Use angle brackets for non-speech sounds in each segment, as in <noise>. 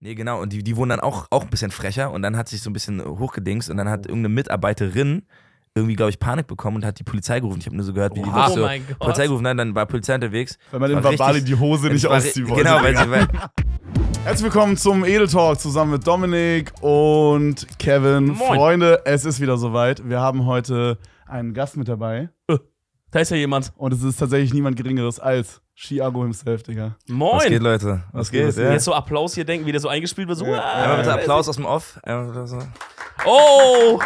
Nee, genau. Und die, die wurden dann auch, auch ein bisschen frecher und dann hat sich so ein bisschen äh, hochgedingst und dann hat oh. irgendeine Mitarbeiterin irgendwie, glaube ich, Panik bekommen und hat die Polizei gerufen. Ich habe nur so gehört, wie die wow. so oh Polizei gerufen Nein, dann war Polizei unterwegs. Weil man den Verbal die Hose nicht ausziehen wollte. Genau, weil sie... Weil <laughs> Herzlich willkommen zum Edel Talk zusammen mit Dominik und Kevin. Moin. Freunde, es ist wieder soweit. Wir haben heute einen Gast mit dabei. Äh, da ist ja jemand. Und es ist tatsächlich niemand Geringeres als Chiago himself, Digga. Moin! Was geht, Leute? Was, Was geht? geht? Ja. Jetzt so Applaus hier denken, wie der so eingespielt wird. So, ja. Ah, Einmal bitte Applaus aus dem Off. So. Oh!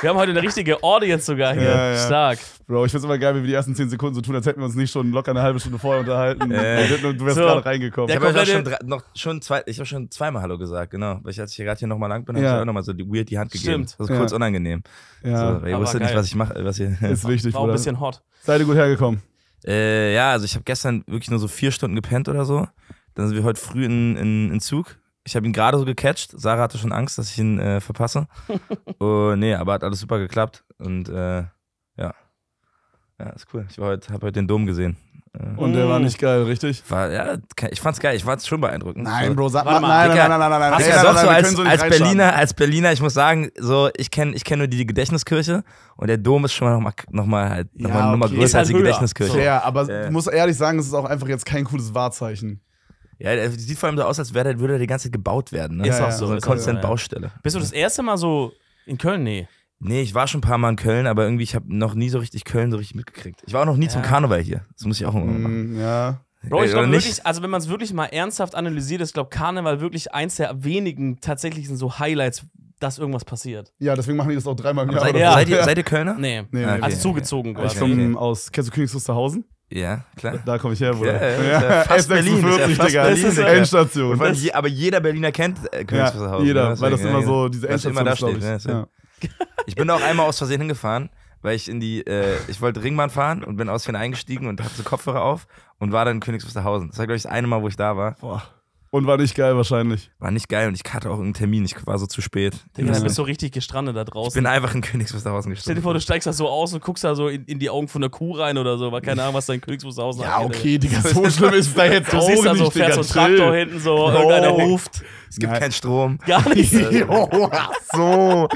Wir haben heute eine richtige Audience sogar hier. Ja, ja. Stark. Bro, ich find's immer geil, wie wir die ersten 10 Sekunden so tun, als hätten wir uns nicht schon locker eine halbe Stunde vorher unterhalten. Äh. du wärst so. gerade reingekommen. Ich habe hab schon, drei, noch, schon, zwei, ich hab schon zweimal Hallo gesagt, genau. Weil ich, als ich gerade hier nochmal lang bin, ja. habe ich auch nochmal so die, weird die Hand gegeben. Stimmt. Das ist ja. kurz unangenehm. Ja. So, weil ihr wusstet nicht, was ich mache. Was hier ist <laughs> wichtig, War ein bisschen hot. Seid ihr gut hergekommen. Äh, ja, also ich habe gestern wirklich nur so vier Stunden gepennt oder so. Dann sind wir heute früh in, in, in Zug. Ich habe ihn gerade so gecatcht. Sarah hatte schon Angst, dass ich ihn äh, verpasse. <laughs> oh, nee, aber hat alles super geklappt. Und äh, ja, ist cool. Ich heute, habe heute den Dom gesehen. Äh, und der war nicht geil, richtig? War, ja, ich fand's geil, ich war schon beeindruckend. Nein, Bro, sag mal, nein, nein, nein, nein, nein, nein, nein, so als, Berliner, als Berliner, ich muss sagen, so, ich kenne ich kenn nur die Gedächtniskirche und der Dom ist schon mal nochmal noch mal, halt, noch mal, noch mal größer als halt die Gedächtniskirche. Ja, aber ich muss ehrlich sagen, es ist auch einfach jetzt kein cooles Wahrzeichen. Ja, der sieht vor allem so aus, als würde er die ganze Zeit gebaut werden. Ne? Ist auch so. Eine konstant Baustelle. Bist du das erste Mal so in Köln? Nee. Nee, ich war schon ein paar Mal in Köln, aber irgendwie, ich habe noch nie so richtig Köln so richtig mitgekriegt. Ich war auch noch nie ja. zum Karneval hier. Das muss ich auch immer mm, machen. ja. Bro, ich glaube wirklich, also wenn man es wirklich mal ernsthaft analysiert, ist, glaube Karneval wirklich eins der wenigen tatsächlichen so Highlights, dass irgendwas passiert. Ja, deswegen machen die das auch dreimal im Jahr. Seid, ja. seid, ihr, seid ihr Kölner? Ah, nee. nee, okay. Also zugezogen okay. quasi. Ich komme aus, kennst du Königs Wusterhausen? Ja, klar. Da, da komme ich her, Bruder. Ja, ja, ja. Fast Berlin, ja fast Digga. Berlin, Endstation. Je, aber jeder Berliner kennt äh, Königs Wusterhausen. Jeder, ne? weil das immer so diese Endstation ist, glaube ich. Ne? Ich bin auch einmal aus Versehen hingefahren, weil ich in die, äh, ich wollte Ringbahn fahren und bin aus Versehen eingestiegen und hatte Kopfhörer auf und war dann in Königs Wusterhausen. Das war, glaube ich, das eine Mal, wo ich da war. Boah. Und war nicht geil wahrscheinlich. War nicht geil und ich hatte auch einen Termin, ich war so zu spät. Digga, du bist so richtig gestrandet da draußen. Ich bin einfach in Königswusterhausen gestrandet. Stell dir vor, du steigst da so aus und guckst da so in, in die Augen von der Kuh rein oder so, war keine Ahnung, was da in ist. Ja, angeht, okay, Digga, <laughs> so schlimm ist es da jetzt du auch siehst da so, fährt so ein Traktor hinten so, oh. irgendeiner ruft. Es gibt Nein. keinen Strom. Gar <laughs> nicht. jo, ach so.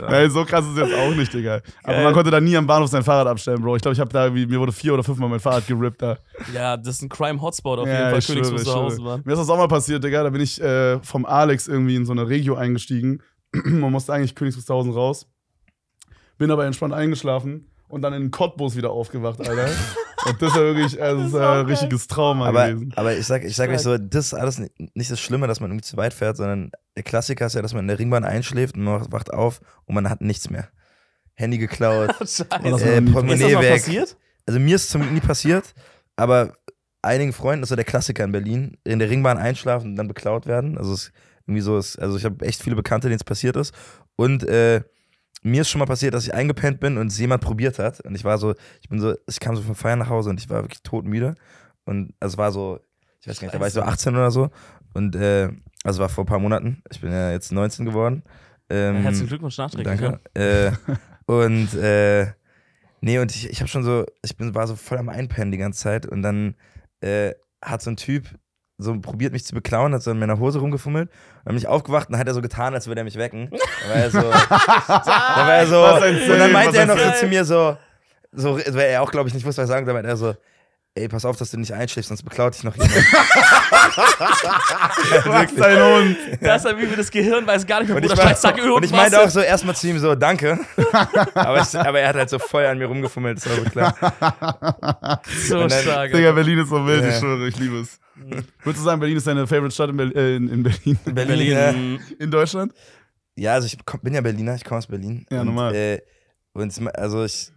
Nein, so krass ist es jetzt auch nicht, Digga. Aber geil. man konnte da nie am Bahnhof sein Fahrrad abstellen, Bro. Ich glaube, ich habe da, mir wurde vier oder fünfmal mein Fahrrad gerippt da. Ja, das ist ein Crime-Hotspot auf ja, jeden Fall, Königswusterhausen, Mann. Mir ist das auch mal passiert passiert, Digga. Da bin ich äh, vom Alex irgendwie in so eine Regio eingestiegen. <clears throat> Man musste eigentlich Königs raus. Bin aber entspannt eingeschlafen und dann in Cottbus wieder aufgewacht, Alter. <laughs> und das war wirklich also das ist, äh, ein richtiges Trauma aber, gewesen. Aber ich sag, ich sag euch so, das ist alles nicht das Schlimme, dass man irgendwie zu weit fährt, sondern der Klassiker ist ja, dass man in der Ringbahn einschläft und man wacht auf und man hat nichts mehr. Handy geklaut, oh, <laughs> äh, Portemonnaie ist das weg. Passiert? Also mir ist zum nie passiert, aber einigen Freunden, das ist ja der Klassiker in Berlin, in der Ringbahn einschlafen und dann beklaut werden. Also es irgendwie so ist, also ich habe echt viele Bekannte, denen es passiert ist. Und äh, mir ist schon mal passiert, dass ich eingepennt bin und es jemand probiert hat. Und ich war so, ich bin so, ich kam so vom Feiern nach Hause und ich war wirklich totmüde. Und es war so, ich weiß gar nicht, da war ich so 18 oder so. Und äh, also war vor ein paar Monaten. Ich bin ja jetzt 19 geworden. Ähm, ja, herzlichen Glückwunsch nachträglich. Danke. Äh, und äh, nee, und ich, ich habe schon so, ich bin, war so voll am Einpennen die ganze Zeit und dann äh, hat so ein Typ so probiert mich zu beklauen, hat so in meiner Hose rumgefummelt. Dann bin ich aufgewacht und hat er so getan, als würde er mich wecken. Da war er so, <laughs> da war er so und dann meinte er noch so zu mir so, so, weil er auch, glaube ich, nicht wusste, was er sagen soll, er so, Ey, pass auf, dass du nicht einschläfst, sonst beklaut dich noch jemand. Max, <laughs> dein Hund. Das ist wie wir das Gehirn weiß gar nicht, mehr, Bruder, scheiß, sag irgendwas. Und ich meinte auch so erstmal zu ihm so, danke. <laughs> aber, ich, aber, er hat halt so voll an mir rumgefummelt, das war gut klar. so dann, stark. Digga, Berlin ist so wild, ja. ich schwöre, ich liebe es. Hm. Würdest du sagen, Berlin ist deine favorite Stadt in, Berlin? Äh, in, in Berlin, Berlin ja. in Deutschland? Ja, also ich bin ja Berliner, ich komme aus Berlin. Ja, und, normal. Äh, und also ich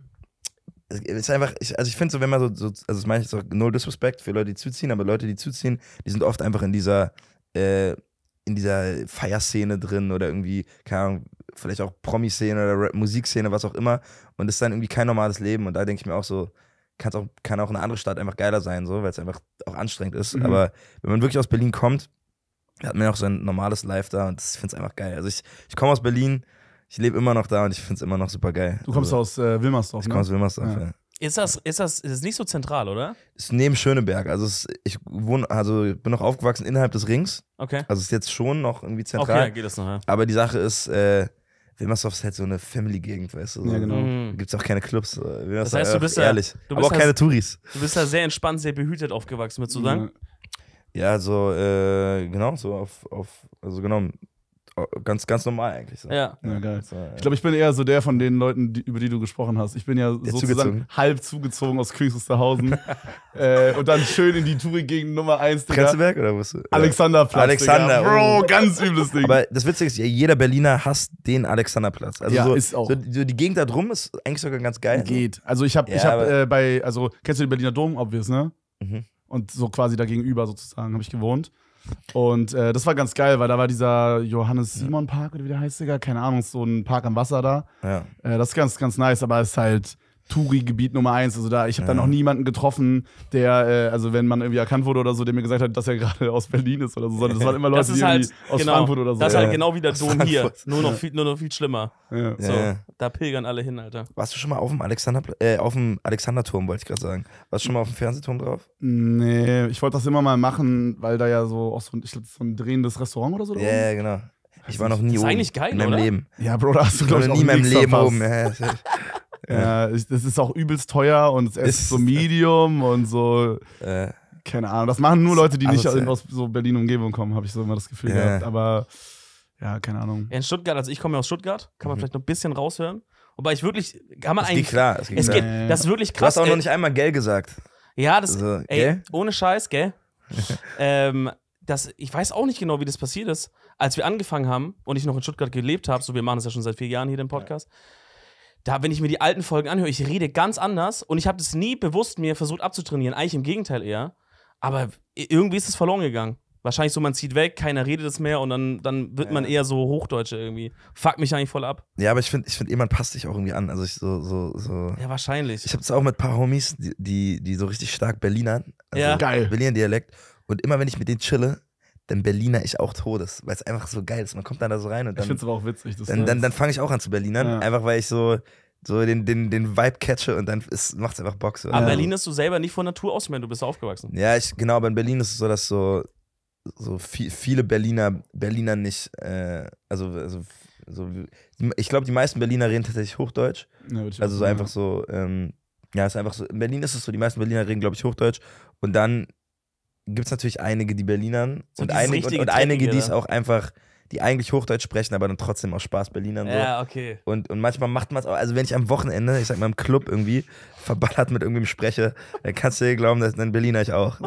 es ist einfach, ich, also ich finde so, wenn man so, so also das meine ich jetzt auch null disrespect für Leute, die zuziehen, aber Leute, die zuziehen, die sind oft einfach in dieser, äh, in dieser Feierszene drin oder irgendwie, keine Ahnung, vielleicht auch Promi-Szene oder Musikszene, was auch immer. Und das ist dann irgendwie kein normales Leben. Und da denke ich mir auch so, kann's auch, kann auch eine andere Stadt einfach geiler sein, so, weil es einfach auch anstrengend ist. Mhm. Aber wenn man wirklich aus Berlin kommt, hat man ja auch so ein normales Life da und ich finde es einfach geil. Also ich, ich komme aus Berlin, ich lebe immer noch da und ich finde es immer noch super geil. Du kommst also, aus äh, Wilmersdorf, Ich komme ne? aus Wilmersdorf, ja. ja. Ist das, ist das ist das nicht so zentral, oder? Ist neben Schöneberg. Also es, ich wohne, also bin noch aufgewachsen innerhalb des Rings. Okay. Also ist jetzt schon noch irgendwie zentral. Okay, geht das noch, ja. Aber die Sache ist, äh, Wilmersdorf ist halt so eine Family-Gegend, weißt du? So. Ja, genau. Mhm. es auch keine Clubs. das heißt, du bist ja. ehrlich. Du bist aber auch da, keine Touris. Du bist da sehr entspannt, sehr behütet aufgewachsen, würdest du sagen? Ja, so, äh, genau, so auf, auf, also genau, äh, ganz, ganz normal eigentlich. So. Ja. ja. geil. So, ja. Ich glaube, ich bin eher so der von den Leuten, die, über die du gesprochen hast. Ich bin ja der sozusagen zugezogen. halb zugezogen aus Königswusterhausen <laughs> äh, und dann schön in die Touri gegen Nummer 1. Krenzeberg oder was? Alexanderplatz. Alexander. Digga. Bro, oh. ganz übles Ding. Aber das Witzige ist, jeder Berliner hasst den Alexanderplatz. Also ja, so, ist auch. So, die Gegend da drum ist eigentlich sogar ganz geil. Ne? Geht. Also ich habe ich hab, äh, bei, also kennst du den Berliner Dom, obvious, ne? Mhm. Und so quasi da gegenüber sozusagen habe ich gewohnt. Und äh, das war ganz geil, weil da war dieser Johannes Simon Park oder wie der heißt, Digga. Keine Ahnung, so ein Park am Wasser da. Ja. Äh, das ist ganz, ganz nice, aber es ist halt Touri-Gebiet Nummer eins. Also da, ich habe ja. da noch niemanden getroffen, der, äh, also wenn man irgendwie erkannt wurde oder so, der mir gesagt hat, dass er gerade aus Berlin ist oder so, sondern das waren immer Leute, die halt, aus genau, Frankfurt oder so. Das ist halt genau wie der Dom hier. Nur noch viel, nur noch viel schlimmer. Ja. So, ja. Da pilgern alle hin, Alter. Warst du schon mal auf dem Alexander, äh, auf dem Alexanderturm, wollte ich gerade sagen. Warst du schon mal auf dem Fernsehturm drauf? Nee, ich wollte das immer mal machen, weil da ja so auch so, ich glaub, so ein drehendes Restaurant oder so Ja, yeah, genau. Ich war noch nie das ist oben. eigentlich geil, in meinem oder? Leben. Ja, Bro, da hast du, glaube ich, auch nie in meinem Leben oben. Ja. Äh, das ist auch übelst teuer und es ist so <laughs> Medium und so. Äh. Keine Ahnung. Das machen nur Leute, die nicht also, aus so Berlin-Umgebung kommen, habe ich so immer das Gefühl yeah. gehabt. Aber ja, keine Ahnung. In Stuttgart, also ich komme ja aus Stuttgart, kann man mhm. vielleicht noch ein bisschen raushören. Wobei ich wirklich, kann man das eigentlich. Klar, es geht, klar. Das ist wirklich krass. Du hast auch noch nicht einmal gell gesagt. Ja, das. Also, ey, ohne Scheiß, gell? <laughs> ähm, das, ich weiß auch nicht genau, wie das passiert ist. Als wir angefangen haben und ich noch in Stuttgart gelebt habe, so wir machen das ja schon seit vier Jahren hier den Podcast, ja da, wenn ich mir die alten Folgen anhöre, ich rede ganz anders und ich habe das nie bewusst mir versucht abzutrainieren. Eigentlich im Gegenteil eher. Aber irgendwie ist es verloren gegangen. Wahrscheinlich so, man zieht weg, keiner redet es mehr und dann, dann wird ja. man eher so Hochdeutsche irgendwie. Fuck mich eigentlich voll ab. Ja, aber ich finde, ich find, eh, passt sich auch irgendwie an. Also ich so, so, so. Ja, wahrscheinlich. Ich habe es auch mit ein paar Homies, die, die, die so richtig stark Berlinern. Also ja. Geil. Berliner Dialekt. Und immer wenn ich mit denen chille, dann Berliner ich auch Todes, weil es einfach so geil ist. Man kommt dann da so rein und dann. Ich finde aber auch witzig. Das dann, dann, dann fange ich auch an zu Berlinern, ja. einfach weil ich so, so den, den, den Vibe catche und dann macht es einfach Bock. So. Aber ja. Berlin ist du selber nicht von Natur aus, wenn du bist aufgewachsen. Ja, ich, genau, aber in Berlin ist es so, dass so, so viel, viele Berliner, Berliner nicht, äh, also, also so, ich glaube, die meisten Berliner reden tatsächlich Hochdeutsch. Ja, also so einfach so, ähm, ja, ist einfach so, in Berlin ist es so, die meisten Berliner reden, glaube ich, Hochdeutsch und dann gibt es natürlich einige, die Berlinern so und, einige, und, und einige, die es auch einfach, die eigentlich Hochdeutsch sprechen, aber dann trotzdem auch Spaß Berlinern. So. Ja, okay. Und, und manchmal macht man es auch, also wenn ich am Wochenende, ich sag mal im Club irgendwie, verballert mit irgendwem spreche, dann kannst du dir glauben, dass dann Berliner ich auch.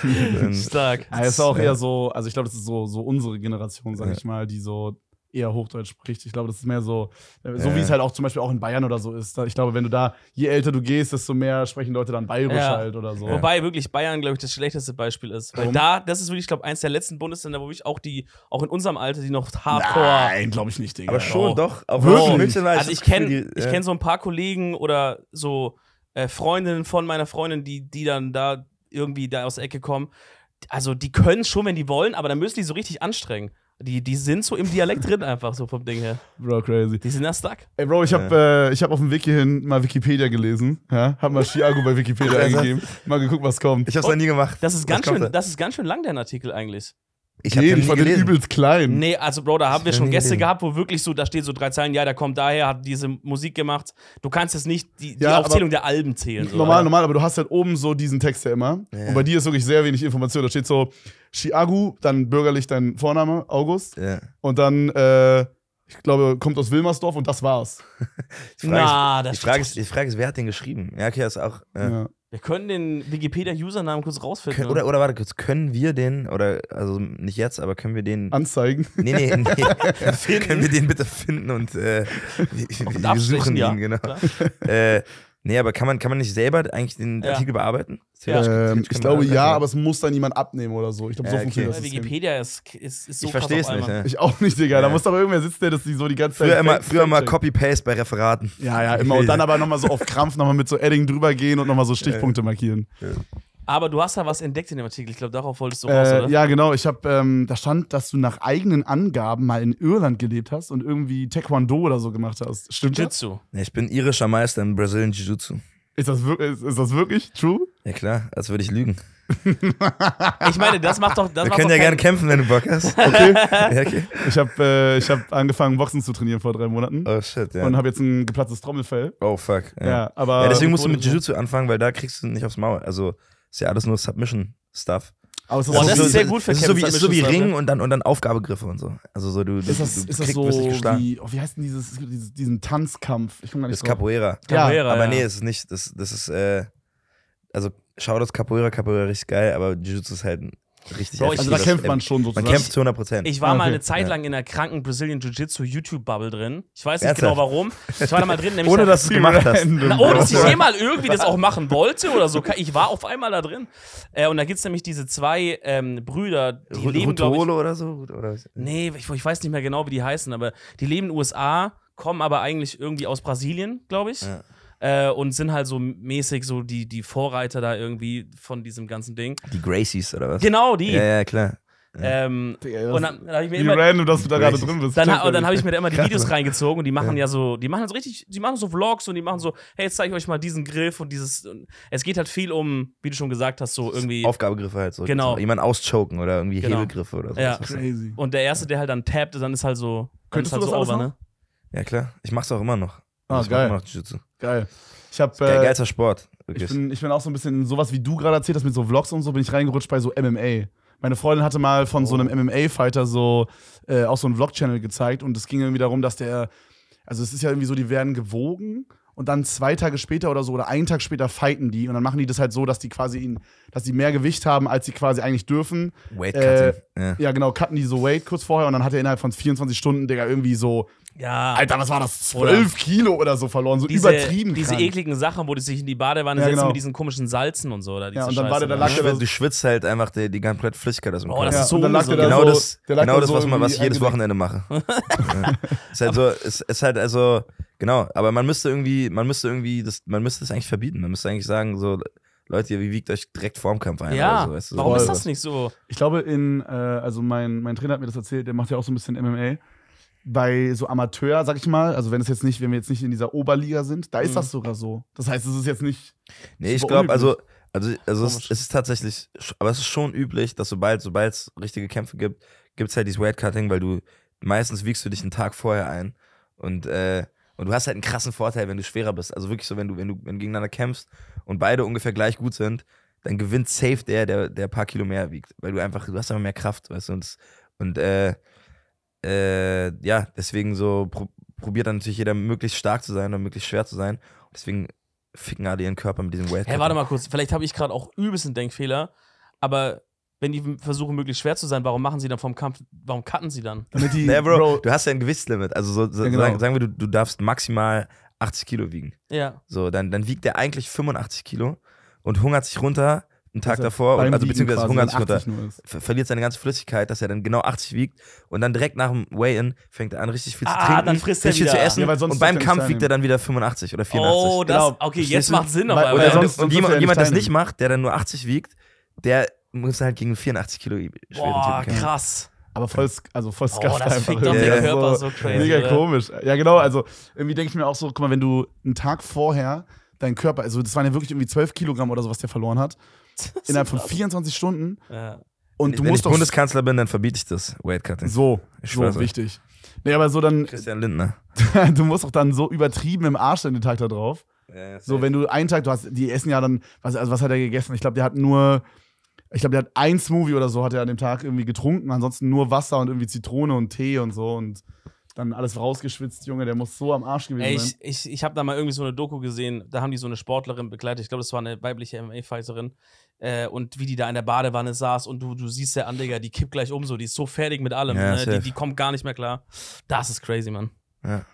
<laughs> Stark. Das, also ist auch eher so, also ich glaube, das ist so, so unsere Generation, sag ja. ich mal, die so eher Hochdeutsch spricht. Ich glaube, das ist mehr so, äh, so ja. wie es halt auch zum Beispiel auch in Bayern oder so ist. Ich glaube, wenn du da, je älter du gehst, desto mehr sprechen Leute dann Bayerisch ja. halt oder so. Wobei wirklich Bayern, glaube ich, das schlechteste Beispiel ist. Weil Warum? da, das ist wirklich, ich glaube eins der letzten Bundesländer, wo ich auch die, auch in unserem Alter, die noch hardcore. Nein, glaube ich nicht, Digga. Aber schon, oh. doch. Auch wirklich. Oh. Also ich kenne ich kenn so ein paar Kollegen oder so äh, Freundinnen von meiner Freundin, die, die dann da irgendwie da aus der Ecke kommen. Also die können schon, wenn die wollen, aber dann müssen die so richtig anstrengen. Die, die sind so im Dialekt drin einfach, so vom Ding her. Bro, crazy. Die sind da stuck. Ey, Bro, ich habe ja. äh, ich hab auf dem Weg hierhin mal Wikipedia gelesen. Ja? Hab mal Chiago bei Wikipedia <laughs> eingegeben. Mal geguckt, was kommt. Ich hab's noch nie gemacht. Das ist, ganz schön, da? das ist ganz schön lang, dein Artikel eigentlich. Ich hab den von den übelst klein. Nee, also Bro, da haben wir schon Gäste gehabt, wo wirklich so, da steht so drei Zeilen, ja, der kommt daher, hat diese Musik gemacht. Du kannst jetzt nicht die, die ja, Aufzählung der Alben zählen. So, normal, oder? normal, aber du hast halt oben so diesen Text ja immer. Ja. Und bei dir ist wirklich sehr wenig Information. Da steht so Chiagu, dann bürgerlich dein Vorname, August. Ja. Und dann, äh, ich glaube, kommt aus Wilmersdorf und das war's. <laughs> ich frage, Na, ich, das ich, frage, ich frage, wer hat den geschrieben? Ja, okay, das ist auch. Äh, ja. Wir können den Wikipedia-Usernamen kurz rausfinden. Kön oder, oder warte kurz, können wir den, oder also nicht jetzt, aber können wir den. Anzeigen? Nee, nee, nee. <laughs> können wir den bitte finden und äh, wir, und wir suchen ihn, ja. genau. Äh, Nee, aber kann man, kann man nicht selber eigentlich den ja. Artikel bearbeiten? Ja. Ähm, ich glaube ja, aber es muss dann jemand abnehmen oder so. Ich glaube, so okay. funktioniert das. Wikipedia ist, ist, ist so Ich verstehe es nicht. Ne? Ich auch nicht, Digga. Da muss doch irgendwer sitzen, der das so die ganze Zeit. Früher immer, früher immer Copy-Paste bei Referaten. Ja, ja, immer. Und <laughs> dann aber nochmal so auf Krampf nochmal mit so Edding drüber gehen und nochmal so Stichpunkte markieren. Aber du hast da was entdeckt in dem Artikel. Ich glaube, darauf wolltest du raus, äh, oder? Ja, genau. Ich habe, ähm, da stand, dass du nach eigenen Angaben mal in Irland gelebt hast und irgendwie Taekwondo oder so gemacht hast. Stimmt Jiu-Jitsu. Ja, ich bin irischer Meister im Brazilian Jiu-Jitsu. Ist das, wirklich, ist, ist das wirklich true? Ja klar, als würde ich lügen. ich meine, das macht doch. Das Wir können ja gerne kämpfen, wenn du Bock hast. <laughs> Okay. ja, okay. Ich habe äh, hab angefangen, Boxen zu trainieren vor drei Monaten. Oh shit, ja. Und habe jetzt ein geplatztes Trommelfell. Oh fuck. Ja, ja aber. Ja, deswegen musst du mit Jiu-Jitsu anfangen, weil da kriegst du nicht aufs Maul. Also, ist ja alles nur Submission-Stuff. Aber ist das, oh, das so, ist sehr gut für Kämpfe. So wie, ist so wie Ring und dann, und dann Aufgabegriffe und so. Also so du, du, ist das, du ist das so wie, oh, wie heißt denn dieses, dieses diesen Tanzkampf? Ich komm gar nicht das ist drauf. Capoeira. Capoeira. Ja. Aber nee, es ist nicht, das, das ist, äh, also Shoutouts Capoeira, Capoeira richtig geil, aber Jiu-Jitsu ist halt richtig Bro, Also da kämpft man schon sozusagen. Man kämpft zu 100 Prozent. Ich war mal eine Zeit lang in der kranken Brazilian Jiu-Jitsu YouTube-Bubble drin. Ich weiß nicht genau warum. Ich war da mal drin. nämlich. Ohne, dass du es gemacht hast. Na, ohne, dass ich jemals irgendwie das auch machen wollte oder so. Ich war auf einmal da drin. Äh, und da gibt es nämlich diese zwei ähm, Brüder, die R leben, glaube ich... oder so? Oder? Nee, ich, ich weiß nicht mehr genau, wie die heißen, aber die leben in den USA, kommen aber eigentlich irgendwie aus Brasilien, glaube ich. Ja. Äh, und sind halt so mäßig so die, die Vorreiter da irgendwie von diesem ganzen Ding. Die Gracies oder was? Genau, die. Ja, ja, klar. Ja. Ähm, ja, und dann, dann hab ich mir immer, random, dass du da gerade drin bist. Dann, und dann habe ich mir da immer die Videos reingezogen und die machen ja. ja, so, die machen so richtig, die machen so Vlogs und die machen so, hey, jetzt zeige ich euch mal diesen Griff und dieses. Und es geht halt viel um, wie du schon gesagt hast, so irgendwie. Aufgabegriffe halt so. Genau. Jemanden auschoken oder irgendwie genau. Hebelgriffe oder so. Ja. Crazy. Und der Erste, der halt dann tappt, dann ist halt so. Könntest ist halt du das so over, ne? Ja, klar. Ich mach's auch immer noch. Ah, geil. Immer noch Jiu-Jitsu. Geil. Ich hab, äh, Geilster Sport. Ich bin, ich bin auch so ein bisschen in sowas, wie du gerade erzählt hast, mit so Vlogs und so, bin ich reingerutscht bei so MMA. Meine Freundin hatte mal von oh. so einem oh. MMA-Fighter so äh, auch so einen Vlog-Channel gezeigt und es ging irgendwie darum, dass der, also es ist ja irgendwie so, die werden gewogen und dann zwei Tage später oder so oder einen Tag später fighten die und dann machen die das halt so, dass die quasi ihn, dass die mehr Gewicht haben, als sie quasi eigentlich dürfen. Weight äh, ja. ja. genau, cutten die so Weight kurz vorher und dann hat er innerhalb von 24 Stunden, Digga, irgendwie so. Ja. Alter, was war das? 12 oder Kilo oder so verloren, so diese, übertrieben. Diese krank. ekligen Sachen, wo die sich in die Badewanne ja, setzen genau. mit diesen komischen Salzen und so. Oder ja, und dann Scheiße, war der, da lag der du schwitzt halt einfach die, die komplette Flüssigkeit aus dem Kopf. Oh, das ja, ist so, genau, so das, genau das, was, man, was ich jedes Wochenende mache. <laughs> ist halt so, ist, ist halt also Genau, aber man müsste irgendwie, man müsste irgendwie, das, man müsste das eigentlich verbieten. Man müsste eigentlich sagen, so, Leute, ihr wiegt euch direkt vorm Kampf ein. Ja, so, weißt du, warum ist das nicht so? Ich glaube, in, äh, also mein, mein Trainer hat mir das erzählt, der macht ja auch so ein bisschen MMA. Bei so Amateur, sag ich mal, also wenn es jetzt nicht, wenn wir jetzt nicht in dieser Oberliga sind, da ist mhm. das sogar so. Das heißt, es ist jetzt nicht. Nee, ich glaube, also, also, also es, es, ist tatsächlich, aber es ist schon üblich, dass sobald, sobald es richtige Kämpfe gibt, gibt es halt dieses Weightcutting, weil du meistens wiegst du dich einen Tag vorher ein. Und äh, und du hast halt einen krassen Vorteil, wenn du schwerer bist. Also wirklich so, wenn du, wenn du, wenn du gegeneinander kämpfst und beide ungefähr gleich gut sind, dann gewinnt safe der, der, der paar Kilo mehr wiegt. Weil du einfach, du hast einfach mehr Kraft, weißt du, und, und äh, äh, ja, deswegen so pro, probiert dann natürlich jeder möglichst stark zu sein und möglichst schwer zu sein. Und deswegen ficken alle ihren Körper mit diesem Weight. Hey, warte mal kurz, vielleicht habe ich gerade auch übelst einen Denkfehler, aber wenn die versuchen, möglichst schwer zu sein, warum machen sie dann vom Kampf, warum cutten sie dann? <laughs> nee, Bro, Bro, du hast ja ein Gewichtslimit. Also so, so, ja, genau. sagen, sagen, wir, du, du darfst maximal 80 Kilo wiegen. Ja. So, dann, dann wiegt der eigentlich 85 Kilo und hungert sich runter einen Tag also davor, und, also beziehungsweise hungert sich runter, ver verliert seine ganze Flüssigkeit, dass er dann genau 80 wiegt und dann direkt nach dem Weigh-In fängt er an, richtig viel zu ah, trinken, dann frisst richtig er viel zu essen ja, und beim Kampf wiegt er dann wieder 85 oder 84. Oh, das, genau. okay, jetzt macht Sinn. Weil, weil, und, sonst, und, sonst und jemand, der das nicht macht, der dann nur 80 wiegt, der muss halt gegen 84 Kilo schweren Boah, Typen krass. Aber voll, also voll oh, das einfach. Fickt doch den Körper so, so crazy. Mega oder? komisch. Ja, genau. Also irgendwie denke ich mir auch so, guck mal, wenn du einen Tag vorher deinen Körper, also das waren ja wirklich irgendwie 12 Kilogramm oder so, was der verloren hat, <laughs> innerhalb von 24 Stunden. Ja. Und du wenn musst ich Bundeskanzler bin, dann verbiete ich das Weightcutting. So, ich so, wichtig. Nee, aber so dann. Christian Lindner. <laughs> du musst doch dann so übertrieben im Arsch den Tag da drauf. Ja, so, wenn du einen Tag, du hast, die essen ja dann, was, also was hat er gegessen? Ich glaube, der hat nur ich glaube, der hat ein Smoothie oder so, hat er an dem Tag irgendwie getrunken. Ansonsten nur Wasser und irgendwie Zitrone und Tee und so. Und dann alles rausgeschwitzt, Junge, der muss so am Arsch gewesen Ey, sein. Ich, ich habe da mal irgendwie so eine Doku gesehen, da haben die so eine Sportlerin begleitet. Ich glaube, das war eine weibliche MMA-Fighterin. Äh, und wie die da in der Badewanne saß und du, du siehst an, Digga, die kippt gleich um so, die ist so fertig mit allem. Ja, ne? die, die kommt gar nicht mehr klar. Das ist crazy, Mann. Ja.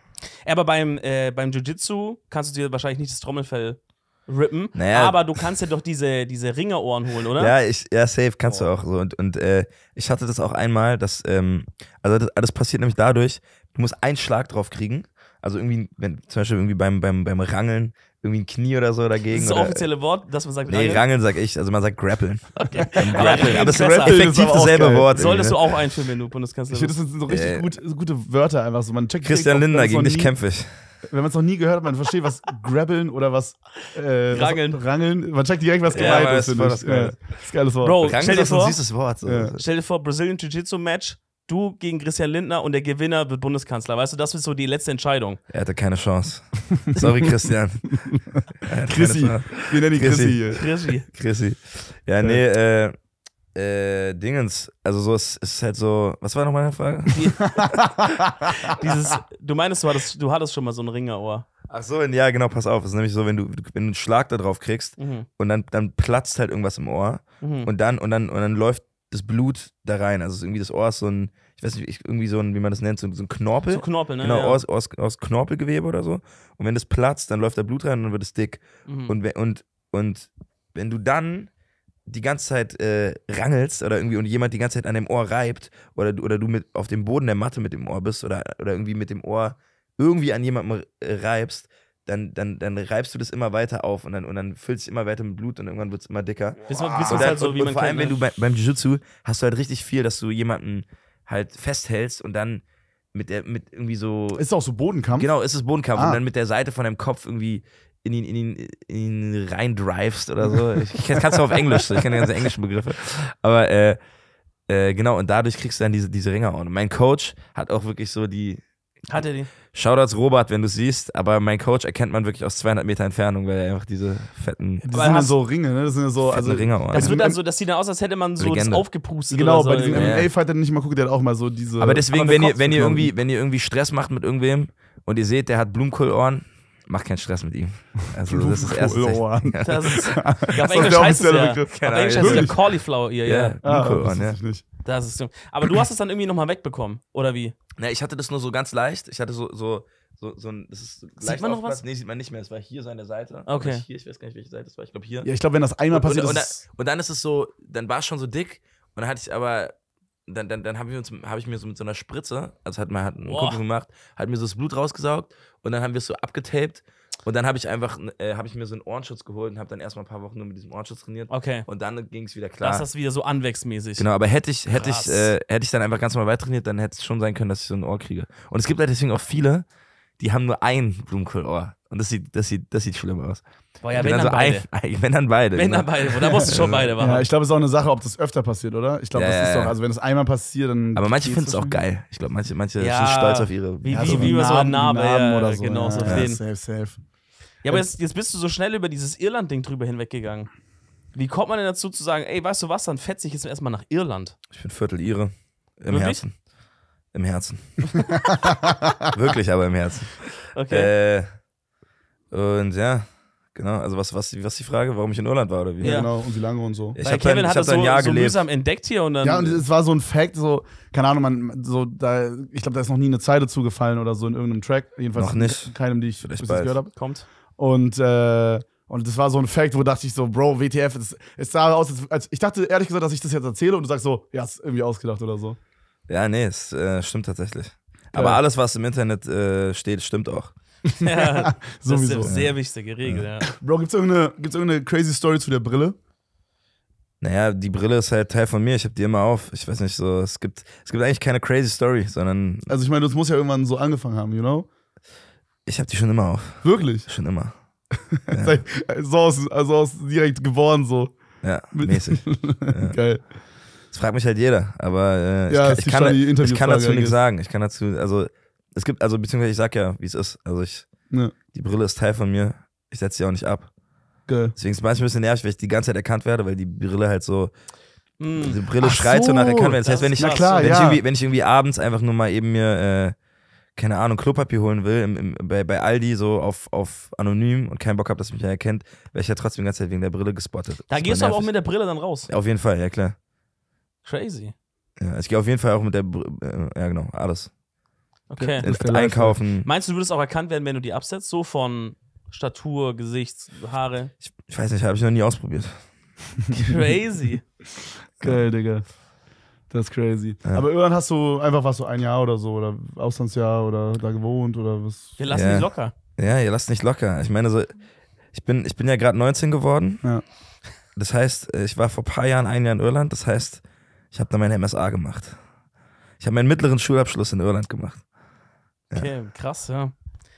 Aber beim, äh, beim Jiu-Jitsu kannst du dir wahrscheinlich nicht das Trommelfell rippen. Naja. Aber du kannst ja doch diese, diese Ringeohren holen, oder? Ja, ich, ja safe kannst oh. du auch. So. Und, und äh, ich hatte das auch einmal, dass, ähm, also das, das passiert nämlich dadurch, du musst einen Schlag drauf kriegen. Also irgendwie, wenn zum Beispiel irgendwie beim, beim, beim Rangeln, irgendwie ein Knie oder so dagegen. Das ist das äh, offizielle Wort, dass man sagt Rangeln? Nee, Rangeln sag ich, also man sagt Grappeln. Okay. Grappeln. Aber, das ist effektiv dasselbe geil. Wort. Solltest ne? du auch einführen, wenn du Bundeskanzler bist. Das sind so richtig äh, gut, so gute Wörter einfach so. Man checkt Christian Lindner, gegen dich kämpfe ich wenn man es noch nie gehört hat, man versteht, was grabbeln oder was, äh, rangeln. Was, rangeln. Man checkt direkt, was gemeint ja, ist. Voll das, das ist geiles Wort. Bro, stell dir, vor, Wort, so. ja. stell dir vor, Brazilian Jiu-Jitsu-Match, du gegen Christian Lindner und der Gewinner wird Bundeskanzler. Weißt du, das ist so die letzte Entscheidung. Er hatte keine Chance. Sorry, Christian. <laughs> Chrissy. Wir nennen ihn Chrissy. Chrissy. Chrissy. Ja, nee, äh, äh, Dingens, also so, es ist halt so, was war noch meine Frage? <laughs> Dieses, du meinst, du hattest, du hattest schon mal so ein Ringerohr. Ach so, ja, genau, pass auf. Es ist nämlich so, wenn du, wenn du einen Schlag da drauf kriegst mhm. und dann, dann platzt halt irgendwas im Ohr mhm. und dann, und dann, und dann läuft das Blut da rein. Also irgendwie das Ohr ist so ein, ich weiß nicht, irgendwie so ein, wie man das nennt, so, ein Knorpel. So Knorpel, ne? Genau, ja. aus, aus, aus Knorpelgewebe oder so. Und wenn das platzt, dann läuft da Blut rein und dann wird es dick. Mhm. Und, und, und wenn du dann die ganze Zeit äh, rangelst oder irgendwie und jemand die ganze Zeit an dem Ohr reibt oder, oder du mit auf dem Boden der Matte mit dem Ohr bist oder, oder irgendwie mit dem Ohr irgendwie an jemandem äh, reibst, dann, dann, dann reibst du das immer weiter auf und dann, und dann füllst du immer weiter mit Blut und irgendwann wird es immer dicker. Bis man, halt so, und, und vor allem, wenn du ne? bei, beim Jiu-Jitsu hast du halt richtig viel, dass du jemanden halt festhältst und dann mit der, mit irgendwie so. Ist auch so Bodenkampf? Genau, ist es Bodenkampf. Ah. Und dann mit der Seite von deinem Kopf irgendwie in ihn, in ihn, in ihn reindrivest oder so. Ich, kann es nur auf Englisch, ich kenne die ganzen englischen Begriffe. Aber äh, äh, genau, und dadurch kriegst du dann diese, diese Ringer Und mein Coach hat auch wirklich so die. Hat er die? Shoutouts Robert, wenn du siehst, aber mein Coach erkennt man wirklich aus 200 Meter Entfernung, weil er einfach diese fetten. Das sind ja so Ringe, ne? Das sind ja so. Also, Ringer, das, wird dann also so, das sieht dann aus, als hätte man so Legende. das aufgepustet. Genau, oder so. bei diesem ja. MMA-Fighter, nicht mal gucke, der hat auch mal so diese. Aber deswegen, aber wenn, ihr, wenn, ihr irgendwie, wenn ihr irgendwie Stress macht mit irgendwem und ihr seht, der hat Blumenkohlohren, Mach keinen Stress mit ihm. Also das ist erst. Das ist. Ja, auf Englisch heißt es ja. Auf Englisch heißt es ja Cauliflower ihr, ja. ja. Ah, Blumenkohl, das ne? Das ist Aber du hast es dann irgendwie nochmal wegbekommen, oder wie? Ne, ich hatte das nur so ganz leicht. Ich hatte so, so, so, so ein. Das ist sieht leicht man noch was? Nee, sieht man nicht mehr. Es war hier so an der Seite. Okay. Hier, ich weiß gar nicht, welche Seite es war. Ich glaube hier. Ja, ich glaube, wenn das einmal und, passiert und, ist. Und, und, dann ist es so, dann war es schon so dick. Und dann hatte ich aber dann, dann, dann habe ich, hab ich, mir so mit so einer Spritze, also hat man hat einen Kumpel gemacht, hat mir so das Blut rausgesaugt und dann haben wir es so abgetaped und dann habe ich einfach, äh, habe ich mir so einen Ohrenschutz geholt und habe dann erstmal ein paar Wochen nur mit diesem Ohrenschutz trainiert. Okay. Und dann ging es wieder klar. Dass das wieder so anwächsmäßig. Genau, aber hätte ich, hätte ich, äh, hätte ich dann einfach ganz normal weit trainiert, dann hätte es schon sein können, dass ich so ein Ohr kriege. Und es gibt halt deswegen auch viele, die haben nur ein Blumenkohlohr. Und das sieht, das sieht, das sieht schlimm aus. Boah, ja, wenn, dann, dann so beide. Ein, <laughs> wenn dann beide. Wenn genau. dann beide, da musst du schon beide machen. Ja, ich glaube, es ist auch eine Sache, ob das öfter passiert, oder? Ich glaube, ja, das ist doch, also wenn es einmal passiert, dann. Aber manche finden es auch geil. Ich glaube, manche, manche sind stolz auf ihre. Wie, ja, so wie, wie Narben, so ein Narbe Narben oder so. Genau, so ja, safe, safe. Ja, aber jetzt, jetzt bist du so schnell über dieses Irland-Ding drüber hinweggegangen. Wie kommt man denn dazu zu sagen, ey, weißt du was, dann fetze ich jetzt erstmal nach Irland? Ich bin Viertel Ire. Im Wirklich? Herzen. Im Herzen. <laughs> Wirklich, aber im Herzen. Okay. Äh, und ja, genau. Also was, was, was die Frage, warum ich in Irland war oder wie? Ja, genau. Und wie lange und so. Ich Weil hab Kevin dann, ich hat hab das dann so, Jahr so mühsam entdeckt hier und dann. Ja, und es war so ein Fact, so, keine Ahnung, man, so, da, ich glaube, da ist noch nie eine Zeile zugefallen oder so in irgendeinem Track. Jedenfalls noch nicht. keinem, die ich bis jetzt bald. gehört habe. Kommt. Und äh, und das war so ein Fact, wo dachte ich so, Bro, WTF, das, es sah aus, als, ich dachte ehrlich gesagt, dass ich das jetzt erzähle und du sagst so, ja, ist irgendwie ausgedacht oder so. Ja, nee, es äh, stimmt tatsächlich. Geil. Aber alles, was im Internet äh, steht, stimmt auch. <laughs> ja, sowieso. Das ist eine sehr wichtige Regel, ja. ja. Bro, gibt's irgendeine, gibt's irgendeine crazy Story zu der Brille? Naja, die Brille ist halt Teil von mir. Ich habe die immer auf. Ich weiß nicht, so es gibt, es gibt eigentlich keine crazy Story, sondern. Also ich meine, das muss ja irgendwann so angefangen haben, you know? Ich habe die schon immer auf. Wirklich? Schon immer. <laughs> ja. so, aus, also aus direkt geboren so. <laughs> Ja, mäßig. ja. Geil. Das fragt mich halt jeder, aber äh, ja, ich, kann, ich, kann, ich kann dazu nichts sagen. Ich kann dazu, also es gibt, also beziehungsweise ich sag ja, wie es ist. Also ich, ja. die Brille ist Teil von mir. Ich setze sie auch nicht ab. Geil. Deswegen ist es manchmal ein bisschen nervig, weil ich die ganze Zeit erkannt werde, weil die Brille halt so. Mm. Die Brille Ach schreit so, nach erkannt werden. Das, heißt, wenn ich, klar, wenn, ja. ich wenn, ich irgendwie, abends einfach nur mal eben mir, äh, keine Ahnung, Klopapier holen will, im, im, bei, bei Aldi so auf, auf anonym und keinen Bock habe, dass mich erkennt, werde ich ja trotzdem die ganze Zeit wegen der Brille gespottet. Da gehst du aber auch mit der Brille dann raus. Ja, auf jeden Fall, ja klar. Crazy. Ja, ich gehe auf jeden Fall auch mit der Brille, äh, ja genau, alles. Okay. Äh, einkaufen. Meinst du, du würdest auch erkannt werden, wenn du die absetzt? So von Statur, Gesicht, Haare? Ich, ich weiß nicht, habe ich noch nie ausprobiert. <laughs> Crazy. Geil, Digga. Das ist crazy. Ja. Aber irgendwann hast du einfach warst du ein Jahr oder so oder Auslandsjahr oder da gewohnt oder was. Wir lassen ja. nicht locker. Ja, ihr lasst nicht locker. Ich meine, so, ich bin, ich bin ja gerade 19 geworden. Ja. Das heißt, äh, ich war vor ein paar Jahren ein Jahr in Irland. Das heißt, ich habe da meine MSA gemacht. Ich habe meinen mittleren Schulabschluss in Irland gemacht. Okay, krass, ja.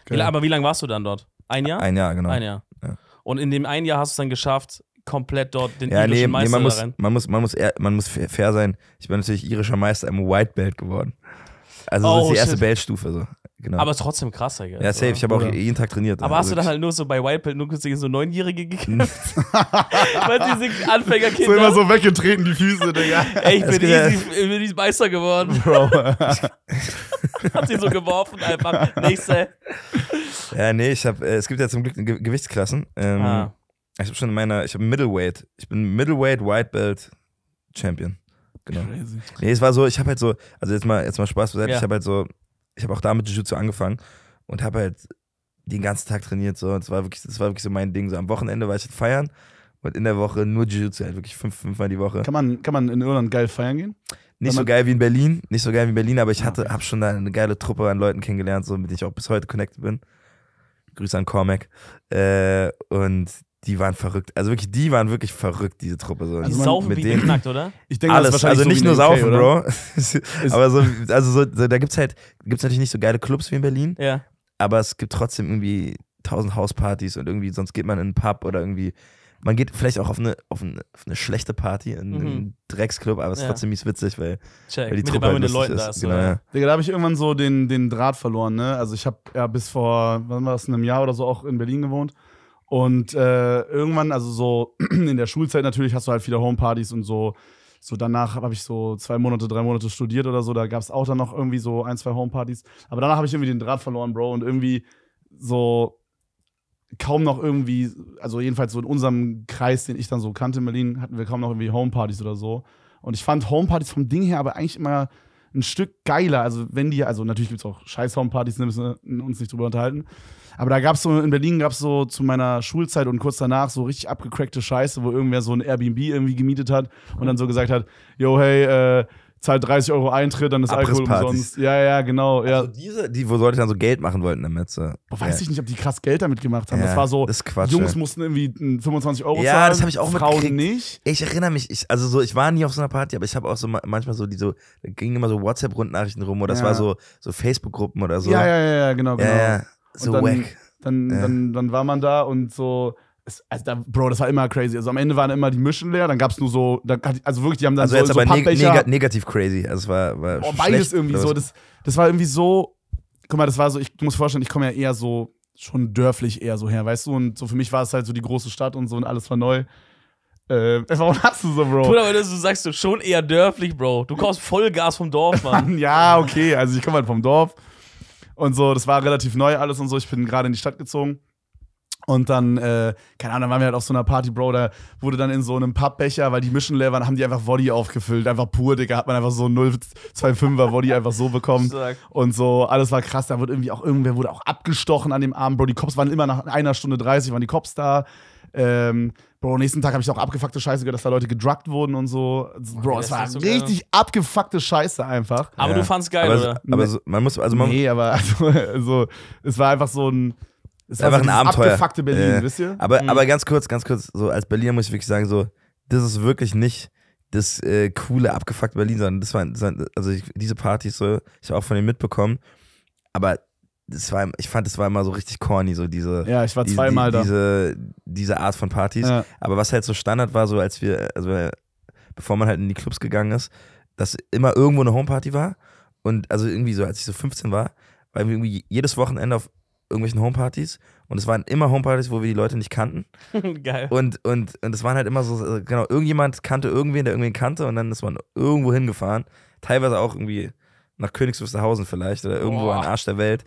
Wie, aber wie lange warst du dann dort? Ein Jahr? Ein Jahr, genau. Ein Jahr. Ja. Und in dem einen Jahr hast du es dann geschafft, komplett dort den ja, irischen nee, Meister nee, rennen? Ja, rein. Man muss, man muss fair sein. Ich bin natürlich irischer Meister im White Belt geworden. Also oh, das ist die oh, erste Beltstufe so. Genau. Aber trotzdem krasser, gell? Ja, safe. Oder? Ich habe auch jeden Tag trainiert. Aber also hast du dann halt nur so bei Wildpill nur kurz so Neunjährige gekämpft? Hm. <laughs> Weil diese Anfängerkinder. So immer so weggetreten, die Füße, Digga. <laughs> Ey, ich bin easy, ich bin easy Meister geworden. <laughs> Bro. Hat sie so geworfen einfach. Nächste. Ja, nee, ich habe, äh, es gibt ja zum Glück Ge Gewichtsklassen. Ähm, ah. Ich habe schon in meiner, ich habe Middleweight. Ich bin Middleweight White Belt Champion. Genau. Crazy. Nee, es war so, ich habe halt so, also jetzt mal, jetzt mal Spaß beiseite, ja. ich habe halt so ich habe auch damit Jiu-Jitsu angefangen und habe halt den ganzen Tag trainiert. So. Das, war wirklich, das war wirklich so mein Ding. So am Wochenende war ich halt feiern und in der Woche nur Jiu-Jitsu, halt wirklich fünf, fünfmal die Woche. Kann man, kann man in Irland geil feiern gehen? Nicht so geil wie in Berlin, nicht so geil wie in Berlin, aber ich hatte, habe schon da eine geile Truppe an Leuten kennengelernt, so mit denen ich auch bis heute connected bin. Grüße an Cormac. Äh, und die waren verrückt. Also wirklich, die waren wirklich verrückt, diese Truppe. So. Also die saufen mit wie denen, geknackt, oder? <laughs> Ich denke, alles. also nicht so nur saufen, Bro. <laughs> aber so, also so, da gibt's halt, gibt's natürlich nicht so geile Clubs wie in Berlin. Ja. Aber es gibt trotzdem irgendwie tausend Hauspartys und irgendwie, sonst geht man in einen Pub oder irgendwie. Man geht vielleicht auch auf eine, auf eine, auf eine schlechte Party, in mhm. einen Drecksclub, aber es ist ja. trotzdem mies witzig, weil, Check. weil die mit, Truppe halt mit den Leuten ist. da Genau, ja. Digga, da habe ich irgendwann so den, den Draht verloren, ne? Also ich habe ja bis vor, wann war das, einem Jahr oder so auch in Berlin gewohnt. Und äh, irgendwann, also so <clears throat> in der Schulzeit natürlich, hast du halt viele Homepartys und so. So danach habe ich so zwei Monate, drei Monate studiert oder so. Da gab es auch dann noch irgendwie so ein, zwei Homepartys. Aber danach habe ich irgendwie den Draht verloren, Bro. Und irgendwie so kaum noch irgendwie, also jedenfalls so in unserem Kreis, den ich dann so kannte in Berlin, hatten wir kaum noch irgendwie Homepartys oder so. Und ich fand Homepartys vom Ding her aber eigentlich immer ein Stück geiler. Also wenn die, also natürlich gibt es auch scheiß Homepartys, da ne, müssen wir uns nicht drüber unterhalten. Aber da gab es so, in Berlin gab es so zu meiner Schulzeit und kurz danach so richtig abgecrackte Scheiße, wo irgendwer so ein Airbnb irgendwie gemietet hat und dann so gesagt hat, yo, hey, äh, zahlt 30 Euro Eintritt, dann ist Alkohol umsonst. Ja, ja, genau. Ja. Also diese, die, wo Leute dann so Geld machen wollten damit. So. Boah, weiß ja. ich nicht, ob die krass Geld damit gemacht haben. Ja, das war so, das Quatsch, Jungs ja. mussten irgendwie 25 Euro ja, zahlen. Ja, das habe ich auch Frauen mitgekriegt. nicht. Ich erinnere mich, ich, also so, ich war nie auf so einer Party, aber ich habe auch so manchmal so, die so, da gingen immer so WhatsApp-Rundnachrichten rum oder das war so, so Facebook-Gruppen oder so. Ja, ja, ja, genau, genau so dann, wack. Dann, ja. dann, dann war man da und so. Es, also da, Bro, das war immer crazy. Also am Ende waren immer die Mischen leer, dann gab es nur so, da, also wirklich, die haben dann also so, jetzt so aber neg neg negativ crazy. Also es war, war oh, beides irgendwie so. Das, das war irgendwie so, guck mal, das war so, ich muss vorstellen, ich komme ja eher so schon dörflich eher so her, weißt du? Und so für mich war es halt so die große Stadt und so und alles war neu. Äh, <laughs> warum hast du so, Bro? Bruder, aber du sagst du schon eher dörflich, Bro. Du <laughs> kommst Vollgas vom Dorf, Mann. <laughs> ja, okay. Also ich komme halt vom Dorf und so. Das war relativ neu alles und so. Ich bin gerade in die Stadt gezogen. Und dann, äh, keine Ahnung, dann waren wir halt auf so einer Party, Bro, da wurde dann in so einem Pappbecher, weil die Mission leer waren, haben die einfach Woddy aufgefüllt. Einfach pur, Digga, hat man einfach so 025er Woddy einfach so bekommen. und so, alles war krass. Da wurde irgendwie auch irgendwer wurde auch abgestochen an dem Abend, Bro. Die Cops waren immer nach einer Stunde 30, waren die Cops da. Ähm, Bro, nächsten Tag habe ich auch abgefuckte Scheiße gehört, dass da Leute gedruckt wurden und so. Bro, es war so richtig geil. abgefuckte Scheiße einfach. Aber ja. du fand's geil, aber, oder? Aber so, man muss, also man Nee, aber also, also, es war einfach so ein. Es war so ein Abenteuer. abgefuckte Berlin, äh, wisst ihr? Aber, mhm. aber ganz kurz, ganz kurz, so als Berliner muss ich wirklich sagen, so, das ist wirklich nicht das äh, coole, abgefuckte Berlin, sondern das war, also ich, diese Partys so, ich habe auch von denen mitbekommen, aber das war, ich fand, es war immer so richtig corny, so diese. Ja, ich war zweimal die, diese, diese, Art von Partys. Ja. Aber was halt so Standard war, so als wir, also bevor man halt in die Clubs gegangen ist, dass immer irgendwo eine Homeparty war. Und also irgendwie so, als ich so 15 war, war irgendwie jedes Wochenende auf irgendwelchen Homepartys. Und es waren immer Homepartys, wo wir die Leute nicht kannten. <laughs> Geil. Und, und, und es waren halt immer so, genau, irgendjemand kannte irgendwen, der irgendwen kannte. Und dann ist man irgendwo hingefahren. Teilweise auch irgendwie nach Königs Wusterhausen vielleicht oder irgendwo Boah. an Arsch der Welt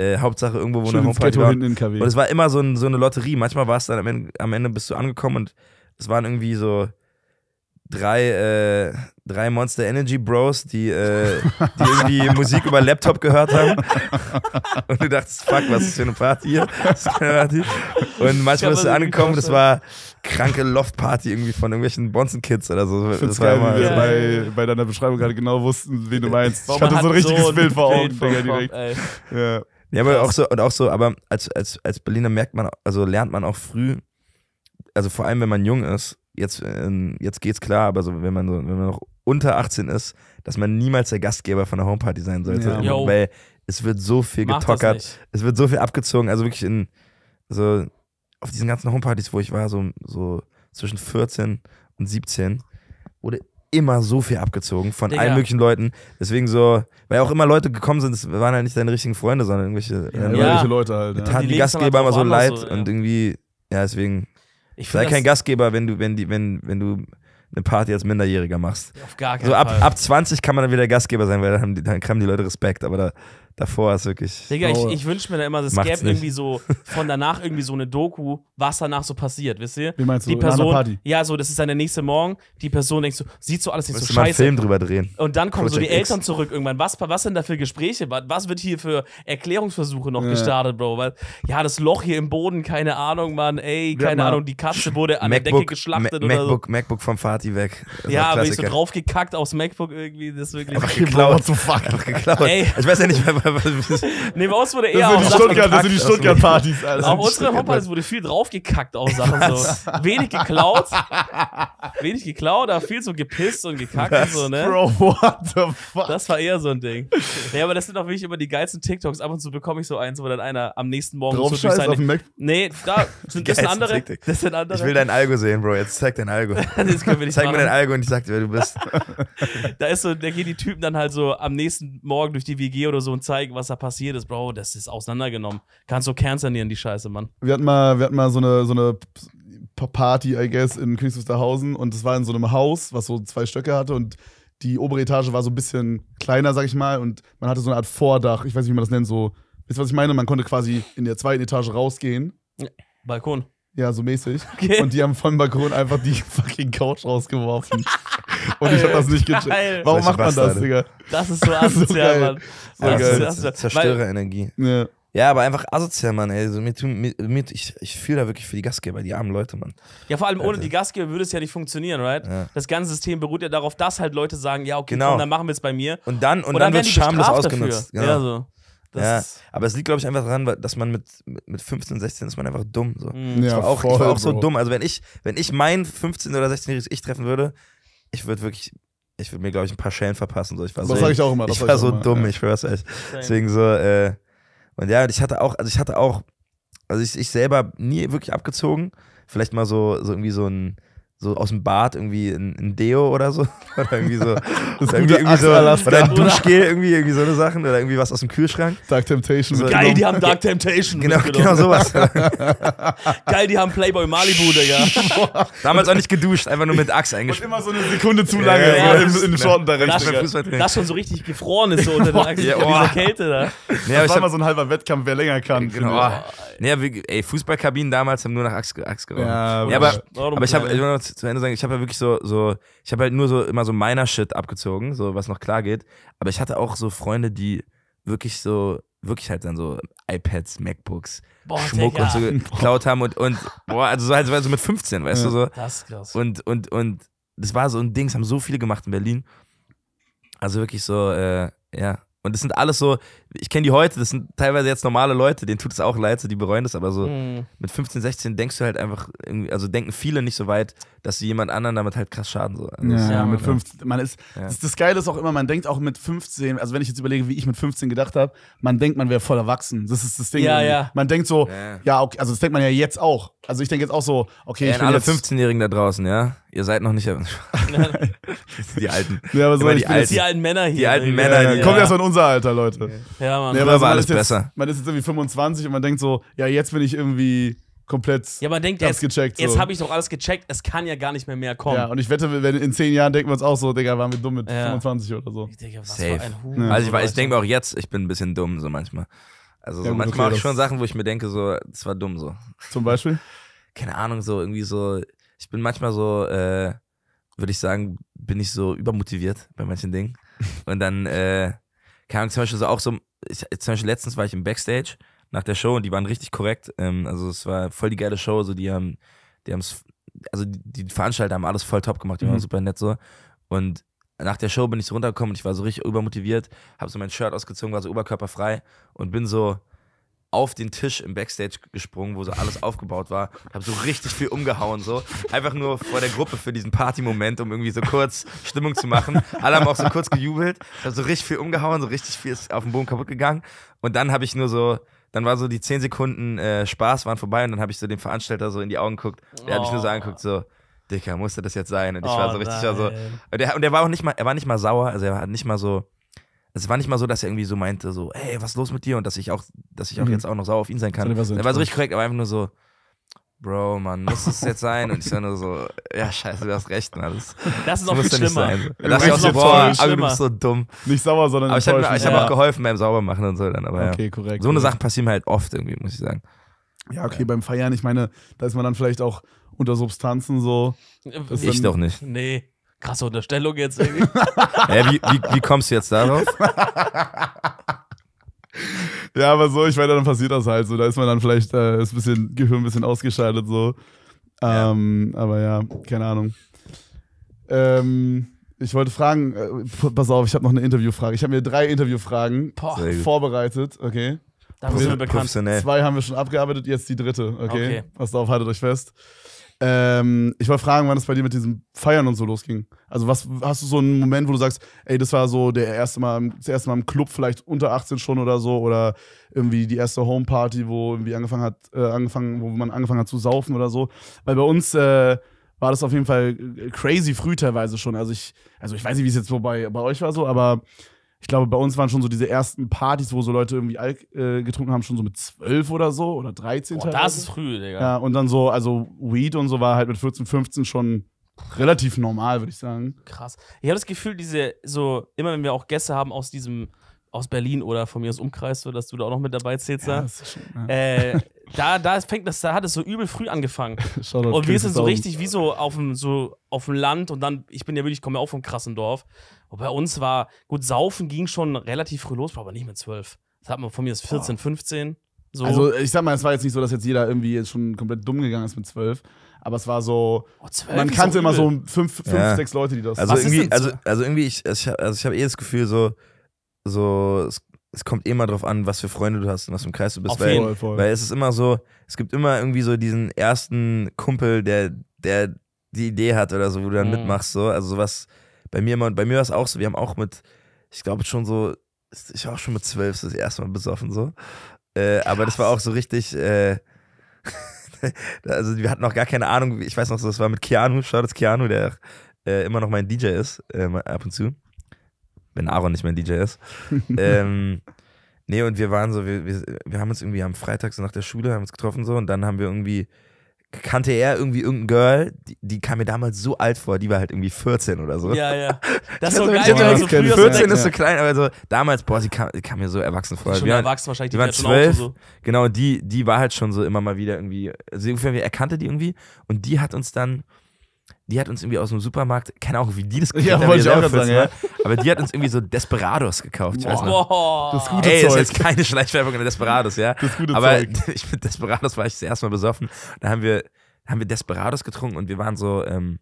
äh, Hauptsache irgendwo, wo eine Homeparty war. Und es war immer so, ein, so, eine Lotterie. Manchmal war es dann am Ende, am Ende bist du angekommen und es waren irgendwie so drei, äh, drei Monster Energy Bros, die, äh, die irgendwie <laughs> Musik über Laptop gehört haben. Und du dachtest, fuck, was ist für eine Party hier? Und manchmal bist du angekommen, und es war kranke Loft-Party irgendwie von irgendwelchen Bonzen Kids oder so. das war geil, mal, ja. bei, bei deiner Beschreibung gerade genau wussten, wen du meinst. Ich hatte so ein richtiges so Bild vor Augen, Digga, direkt. Ja. Ja, aber auch so, und auch so, aber als, als, als Berliner merkt man, also lernt man auch früh, also vor allem wenn man jung ist, jetzt, ähm, jetzt geht's klar, aber so, wenn man so, wenn man noch unter 18 ist, dass man niemals der Gastgeber von der Homeparty sein sollte. Ja. weil es wird so viel Mach getockert, es wird so viel abgezogen, also wirklich in, so, auf diesen ganzen Homepartys, wo ich war, so, so zwischen 14 und 17, wurde immer so viel abgezogen von Digga. allen möglichen Leuten. Deswegen so, weil auch immer Leute gekommen sind, es waren halt nicht deine richtigen Freunde, sondern irgendwelche, ja, äh, ja. Leute halt. Ja. Die, die, die Gastgeber immer so leid so, und irgendwie, ja, deswegen. Ich sei kein Gastgeber, wenn du, wenn die, wenn, wenn du eine Party als Minderjähriger machst. Auf gar keinen so ab, Fall. Ab 20 kann man dann wieder Gastgeber sein, weil dann, haben die, dann haben die Leute Respekt, aber da davor ist wirklich. Digga, oh, ich, ich wünsche mir da immer, es gäbe irgendwie so von danach irgendwie so eine Doku, was danach so passiert, wisst ihr? Wie meinst du? Die Person, Party. Ja, so, das ist dann der nächste Morgen, die Person denkt so, sieht so alles nicht Willst so scheiße. Mal einen Film drüber drehen. Und dann kommen Project so die X. Eltern zurück irgendwann. Was, was sind da für Gespräche? Was wird hier für Erklärungsversuche noch ja. gestartet, Bro? Weil, ja, das Loch hier im Boden, keine Ahnung, Mann, ey, keine ja, Ahnung, die Katze wurde an MacBook, der Decke geschlachtet Ma oder MacBook, so. MacBook vom Fatih weg. Das ja, aber ich so draufgekackt aufs MacBook irgendwie, das ist wirklich. Einfach geklaut. Einfach geklaut. Ey. Ich weiß ja nicht mehr, <laughs> nee, bei uns wurde eher das sind die, Stuttgart, das sind die also Stuttgart Partys, Alter. Auf unsere Hoppals wurde viel draufgekackt auf Sachen so. Wenig geklaut. wenig geklaut, aber viel so gepisst und gekackt und so, ne? Bro, what the fuck? Das war eher so ein Ding. Ja, aber das sind auch wirklich immer die geilsten TikToks. Ab und zu bekomme ich so eins, wo dann einer am nächsten Morgen Drauf so durch auf Mac Nee, da sind das andere. Das sind andere. Ich will dein Algo sehen, Bro. Jetzt zeig dein Algo. <laughs> das können wir nicht Zeig machen. mir dein Algo und ich sag dir, wer du bist. da ist so, da gehen die Typen dann halt so am nächsten Morgen durch die WG oder so und zeigen zeigen, was da passiert ist, Bro, das ist auseinandergenommen. Kannst du kernsanieren, die Scheiße, Mann. Wir hatten mal, wir hatten mal so eine, so eine Party, I guess, in Königs und das war in so einem Haus, was so zwei Stöcke hatte und die obere Etage war so ein bisschen kleiner, sag ich mal, und man hatte so eine Art Vordach, ich weiß nicht, wie man das nennt, so, wisst ihr, was ich meine? Man konnte quasi in der zweiten Etage rausgehen. Balkon. Ja, so mäßig. Okay. Und die haben vom Balkon einfach die <laughs> fucking Couch rausgeworfen. <laughs> Und ich hab das nicht gecheckt. Warum Solche macht man Bastarde. das, Digga? Das ist so asozial, so Mann. So ja, geil. Das ist Zerstörerenergie. Ja. Ja, aber einfach asozial, Mann, ey. So, mir, mir, ich ich fühle da wirklich für die Gastgeber, die armen Leute, Mann. Ja, vor allem ohne die Gastgeber würde es ja nicht funktionieren, right? Ja. Das ganze System beruht ja darauf, dass halt Leute sagen, ja, okay, genau. komm, dann machen wir es bei mir. Und dann, und, und dann, dann wird schamlos ausgenutzt. Genau. Ja, so ja, aber es liegt, glaube ich, einfach daran, dass man mit, mit 15, 16 ist man einfach dumm. So. Ja, mhm. ich, war auch, voll, ich war auch so Bro. dumm. Also wenn ich, wenn ich mein 15- oder 16-jähriges Ich treffen würde, ich würde wirklich, ich würde mir, glaube ich, ein paar Schellen verpassen. So. Ich war das so, sage ich auch immer. ich war so immer, dumm, ja. ich schwör's echt. Deswegen so, äh, und ja, ich hatte auch, also ich hatte auch, also ich, ich selber nie wirklich abgezogen. Vielleicht mal so, so irgendwie so ein so aus dem Bad irgendwie ein, ein Deo oder so. <laughs> Oder irgendwie so. oder, irgendwie, irgendwie so oder ein Duschgel, irgendwie, irgendwie so eine Sachen. Oder irgendwie was aus dem Kühlschrank. Dark Temptation. So, Geil, die haben Dark Temptation. Genau, genau sowas. <laughs> Geil, die haben Playboy Malibu, Digga. <laughs> Damals auch nicht geduscht, einfach nur mit Axe eingeschmissen. Und immer so eine Sekunde zu lange ja, ja, in, den Shorten da rein. Das, schon so richtig gefroren ist so unter der Achse. ja, oh. Kälte da. Ja, das war mal so ein halber Wettkampf, wer länger kann. Genau. Naja, wir, ey, Fußballkabinen damals haben nur nach Axt, Axt gerochen. Ja, ja, aber, aber ich habe, ich noch zu Ende sagen, ich habe ja wirklich so, so ich habe halt nur so immer so meiner Shit abgezogen, so was noch klar geht. Aber ich hatte auch so Freunde, die wirklich so, wirklich halt dann so iPads, MacBooks, boah, Schmuck und so <laughs> geklaut haben und, und boah, also so, also so mit 15, weißt ja. du so. Das ist krass. Und, und, und das war so ein Ding, das haben so viele gemacht in Berlin. Also wirklich so, äh, ja. Und das sind alles so, ich kenne die heute, das sind teilweise jetzt normale Leute, denen tut es auch leid, so, die bereuen das, aber so mhm. mit 15, 16 denkst du halt einfach, also denken viele nicht so weit, dass sie jemand anderen damit halt krass schaden. So. Also ja, ja, mit 15, man ist, ja. das, das, Geile ist auch immer, man denkt auch mit 15, also wenn ich jetzt überlege, wie ich mit 15 gedacht habe, man denkt, man wäre voll erwachsen. Das ist das Ding. Ja, ja. Man denkt so, ja, ja okay, also das denkt man ja jetzt auch. Also ich denke jetzt auch so, okay, ja, ich bin alle 15-Jährigen da draußen, ja? Ihr seid noch nicht. <laughs> die alten. Ja, aber so, die, alten. die alten Männer hier. Die alten ne? Männer hier. Kommt erst in unser Alter, Leute. Okay. Ja, Mann. Ja, Früher war alles jetzt, besser. Man ist jetzt irgendwie 25 und man denkt so, ja, jetzt bin ich irgendwie komplett ja, man denkt, jetzt, gecheckt. So. Jetzt habe ich doch alles gecheckt, es kann ja gar nicht mehr mehr kommen. Ja, und ich wette, wenn in zehn Jahren denken wir uns auch so, Digga, waren wir dumm mit ja. 25 oder so. Ich denke, was Safe. für ein Huhn. Ja. Also ich, ich denke mir auch jetzt, ich bin ein bisschen dumm so manchmal. Also so ja, manchmal okay, mache schon Sachen, wo ich mir denke, so, das war dumm so. Zum Beispiel? <laughs> Keine Ahnung, so irgendwie so, ich bin manchmal so, äh, würde ich sagen, bin ich so übermotiviert bei manchen Dingen. und dann, äh, keine Ahnung, zum Beispiel so auch so, ich, zum Beispiel letztens war ich im Backstage nach der Show und die waren richtig korrekt. Ähm, also es war voll die geile Show. So die haben, die haben es, also die, die, Veranstalter haben alles voll top gemacht. Die mhm. waren super nett so. Und nach der Show bin ich so runtergekommen und ich war so richtig übermotiviert, habe so mein Shirt ausgezogen, war so oberkörperfrei und bin so auf den Tisch im Backstage gesprungen, wo so alles aufgebaut war. Hab so richtig viel umgehauen, so. Einfach nur vor der Gruppe für diesen Party-Moment, um irgendwie so kurz Stimmung zu machen. Alle haben auch so kurz gejubelt. hab so richtig viel umgehauen, so richtig viel ist auf dem Boden kaputt gegangen. Und dann habe ich nur so, dann war so die 10 Sekunden äh, Spaß waren vorbei und dann habe ich so dem Veranstalter so in die Augen geguckt. Der hat mich nur so oh. angeguckt, so. Dicker, musste das jetzt sein? Und ich oh, war so richtig, also. so. und der war auch nicht mal, er war nicht mal sauer, also er hat nicht mal so, es war nicht mal so, dass er irgendwie so meinte, so, ey, was ist los mit dir? Und dass ich auch, dass ich auch mhm. jetzt auch noch sauer auf ihn sein kann. So, war so richtig korrekt, aber einfach nur so, Bro, Mann, muss es jetzt sein? Und ich war nur so, ja, scheiße, du hast recht und alles. <laughs> Das ist auch viel schlimmer. Nicht sein. Da dachte auch so, boah, aber du bist so dumm. Nicht sauer, sondern Aber ich habe hab auch geholfen beim Saubermachen und so dann, aber okay, ja. korrekt. So eine Sache passiert mir halt oft irgendwie, muss ich sagen. Ja, okay, ja. beim Feiern, ich meine, da ist man dann vielleicht auch unter Substanzen so. Äh, ich dann, doch nicht. Nee. Krasse Unterstellung jetzt irgendwie. <laughs> Hä, wie, wie, wie kommst du jetzt darauf? ja, aber so, ich meine, dann passiert das halt so. Da ist man dann vielleicht, äh, ist ein bisschen, Gehirn ein bisschen ausgeschaltet so. Ähm, ja. Aber ja, keine Ahnung. Ähm, ich wollte fragen, äh, pass auf, ich habe noch eine Interviewfrage. Ich habe mir drei Interviewfragen vorbereitet, okay? Da sind wir bekannt. Zwei haben wir schon abgearbeitet, jetzt die dritte, okay? okay. Passt auf, haltet euch fest. Ähm, ich wollte fragen, wann es bei dir mit diesem Feiern und so losging. Also, was hast du so einen Moment, wo du sagst, ey, das war so der erste Mal, das erste Mal im Club, vielleicht unter 18 schon oder so, oder irgendwie die erste Homeparty, wo irgendwie angefangen hat, äh, angefangen, wo man angefangen hat zu saufen oder so. Weil bei uns äh, war das auf jeden Fall crazy früh teilweise schon. Also ich, also ich weiß nicht, wie es jetzt so bei, bei euch war so, aber ich glaube, bei uns waren schon so diese ersten Partys, wo so Leute irgendwie Alk äh, getrunken haben, schon so mit zwölf oder so oder 13. Boah, das ist früh, Digga. Ja, und dann so, also Weed und so war halt mit 14, 15 schon relativ normal, würde ich sagen. Krass. Ich habe das Gefühl, diese, so, immer wenn wir auch Gäste haben aus diesem, aus Berlin oder von mir aus Umkreis, so, dass du da auch noch mit dabei zählst, ja, ne? da. Äh, da, da fängt das, da hat es so übel früh angefangen. <laughs> und wir sind so richtig wie so auf dem, so auf dem Land und dann, ich bin ja wirklich, ich komme ja auch vom krassen Dorf bei uns war, gut, saufen ging schon relativ früh los, aber nicht mit zwölf. Das hat man von mir ist 14, Boah. 15. So. Also ich sag mal, es war jetzt nicht so, dass jetzt jeder irgendwie jetzt schon komplett dumm gegangen ist mit zwölf. Aber es war so, oh, man kannte immer so fünf, fünf ja. sechs Leute, die das. Also irgendwie, also, also irgendwie, ich, also ich, also ich eh das Gefühl so, so es, es kommt eh mal drauf an, was für Freunde du hast und was im Kreis du bist. weil, voll, voll. weil es ist immer so, es gibt immer irgendwie so diesen ersten Kumpel, der, der die Idee hat oder so, wo du dann mhm. mitmachst. So. Also sowas bei mir, bei mir war es auch so, wir haben auch mit, ich glaube schon so, ich war auch schon mit zwölf das erste Mal besoffen so. Äh, aber das war auch so richtig, äh, <laughs> also wir hatten auch gar keine Ahnung, ich weiß noch, so, das war mit Keanu, schaut das Keanu, der äh, immer noch mein DJ ist, ähm, ab und zu. Wenn Aaron nicht mein DJ ist. <laughs> ähm, nee, und wir waren so, wir, wir, wir haben uns irgendwie am Freitag so nach der Schule, haben uns getroffen so und dann haben wir irgendwie kannte er irgendwie irgendein Girl, die, die, kam mir damals so alt vor, die war halt irgendwie 14 oder so. Ja, ja. <laughs> Das ist so geil, wenn man so früh 14 ist so klein, aber so damals, boah, sie kam, kam mir so erwachsen vor. Schon wir erwachsen wahrscheinlich, die waren 12, So. Genau, die, die war halt schon so immer mal wieder irgendwie, also irgendwie, er kannte die irgendwie und die hat uns dann die hat uns irgendwie aus dem Supermarkt, keine Ahnung, wie die das gekriegt ja, haben, ich auch sagen, mal, ne? ja. aber die hat uns irgendwie so Desperados gekauft. Ich weiß Boah. Das gute Ey, Zeug. ist jetzt keine Schleichwerbung in Desperados, ja. Das gute aber Zeug. <laughs> ich mit Desperados war ich das erste Mal besoffen. Da haben wir, haben wir Desperados getrunken und wir waren so, ähm,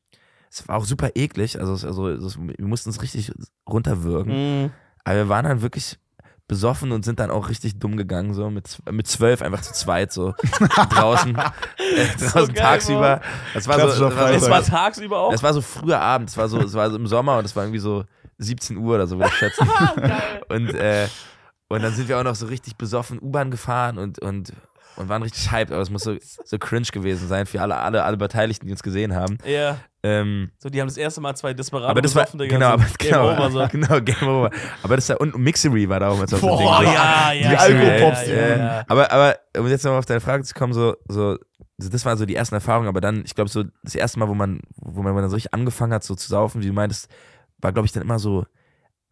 es war auch super eklig. Also, also wir mussten es richtig runterwürgen. Mm. Aber wir waren dann wirklich besoffen und sind dann auch richtig dumm gegangen, so mit, mit zwölf einfach zu zweit, so <laughs> draußen, äh, draußen so tagsüber. Das war so, war, das war tagsüber auch. Es war so früher Abend, es war so, es war so im Sommer und es war irgendwie so 17 Uhr oder so, würde ich schätzen. <laughs> und, äh, und dann sind wir auch noch so richtig besoffen U-Bahn gefahren und, und und waren richtig hyped, aber es muss so, so cringe gewesen sein für alle, alle, alle Beteiligten, die uns gesehen haben. Ja. Ähm, so, die haben das erste Mal zwei Desperado aber das war, genau, aber, <laughs> genau, Game genau, Over. So. <laughs> Genau, Game Over. Aber das war, und Mixery war da auch mal so Boah, Ding. ja, ja, Mixery, ja, ja, ja, Aber, aber um jetzt nochmal auf deine Frage zu kommen, so, so, das waren so die ersten Erfahrungen, aber dann, ich glaube, so das erste Mal, wo man, wo man dann so richtig angefangen hat, so zu saufen, wie du meintest, war, glaube ich, dann immer so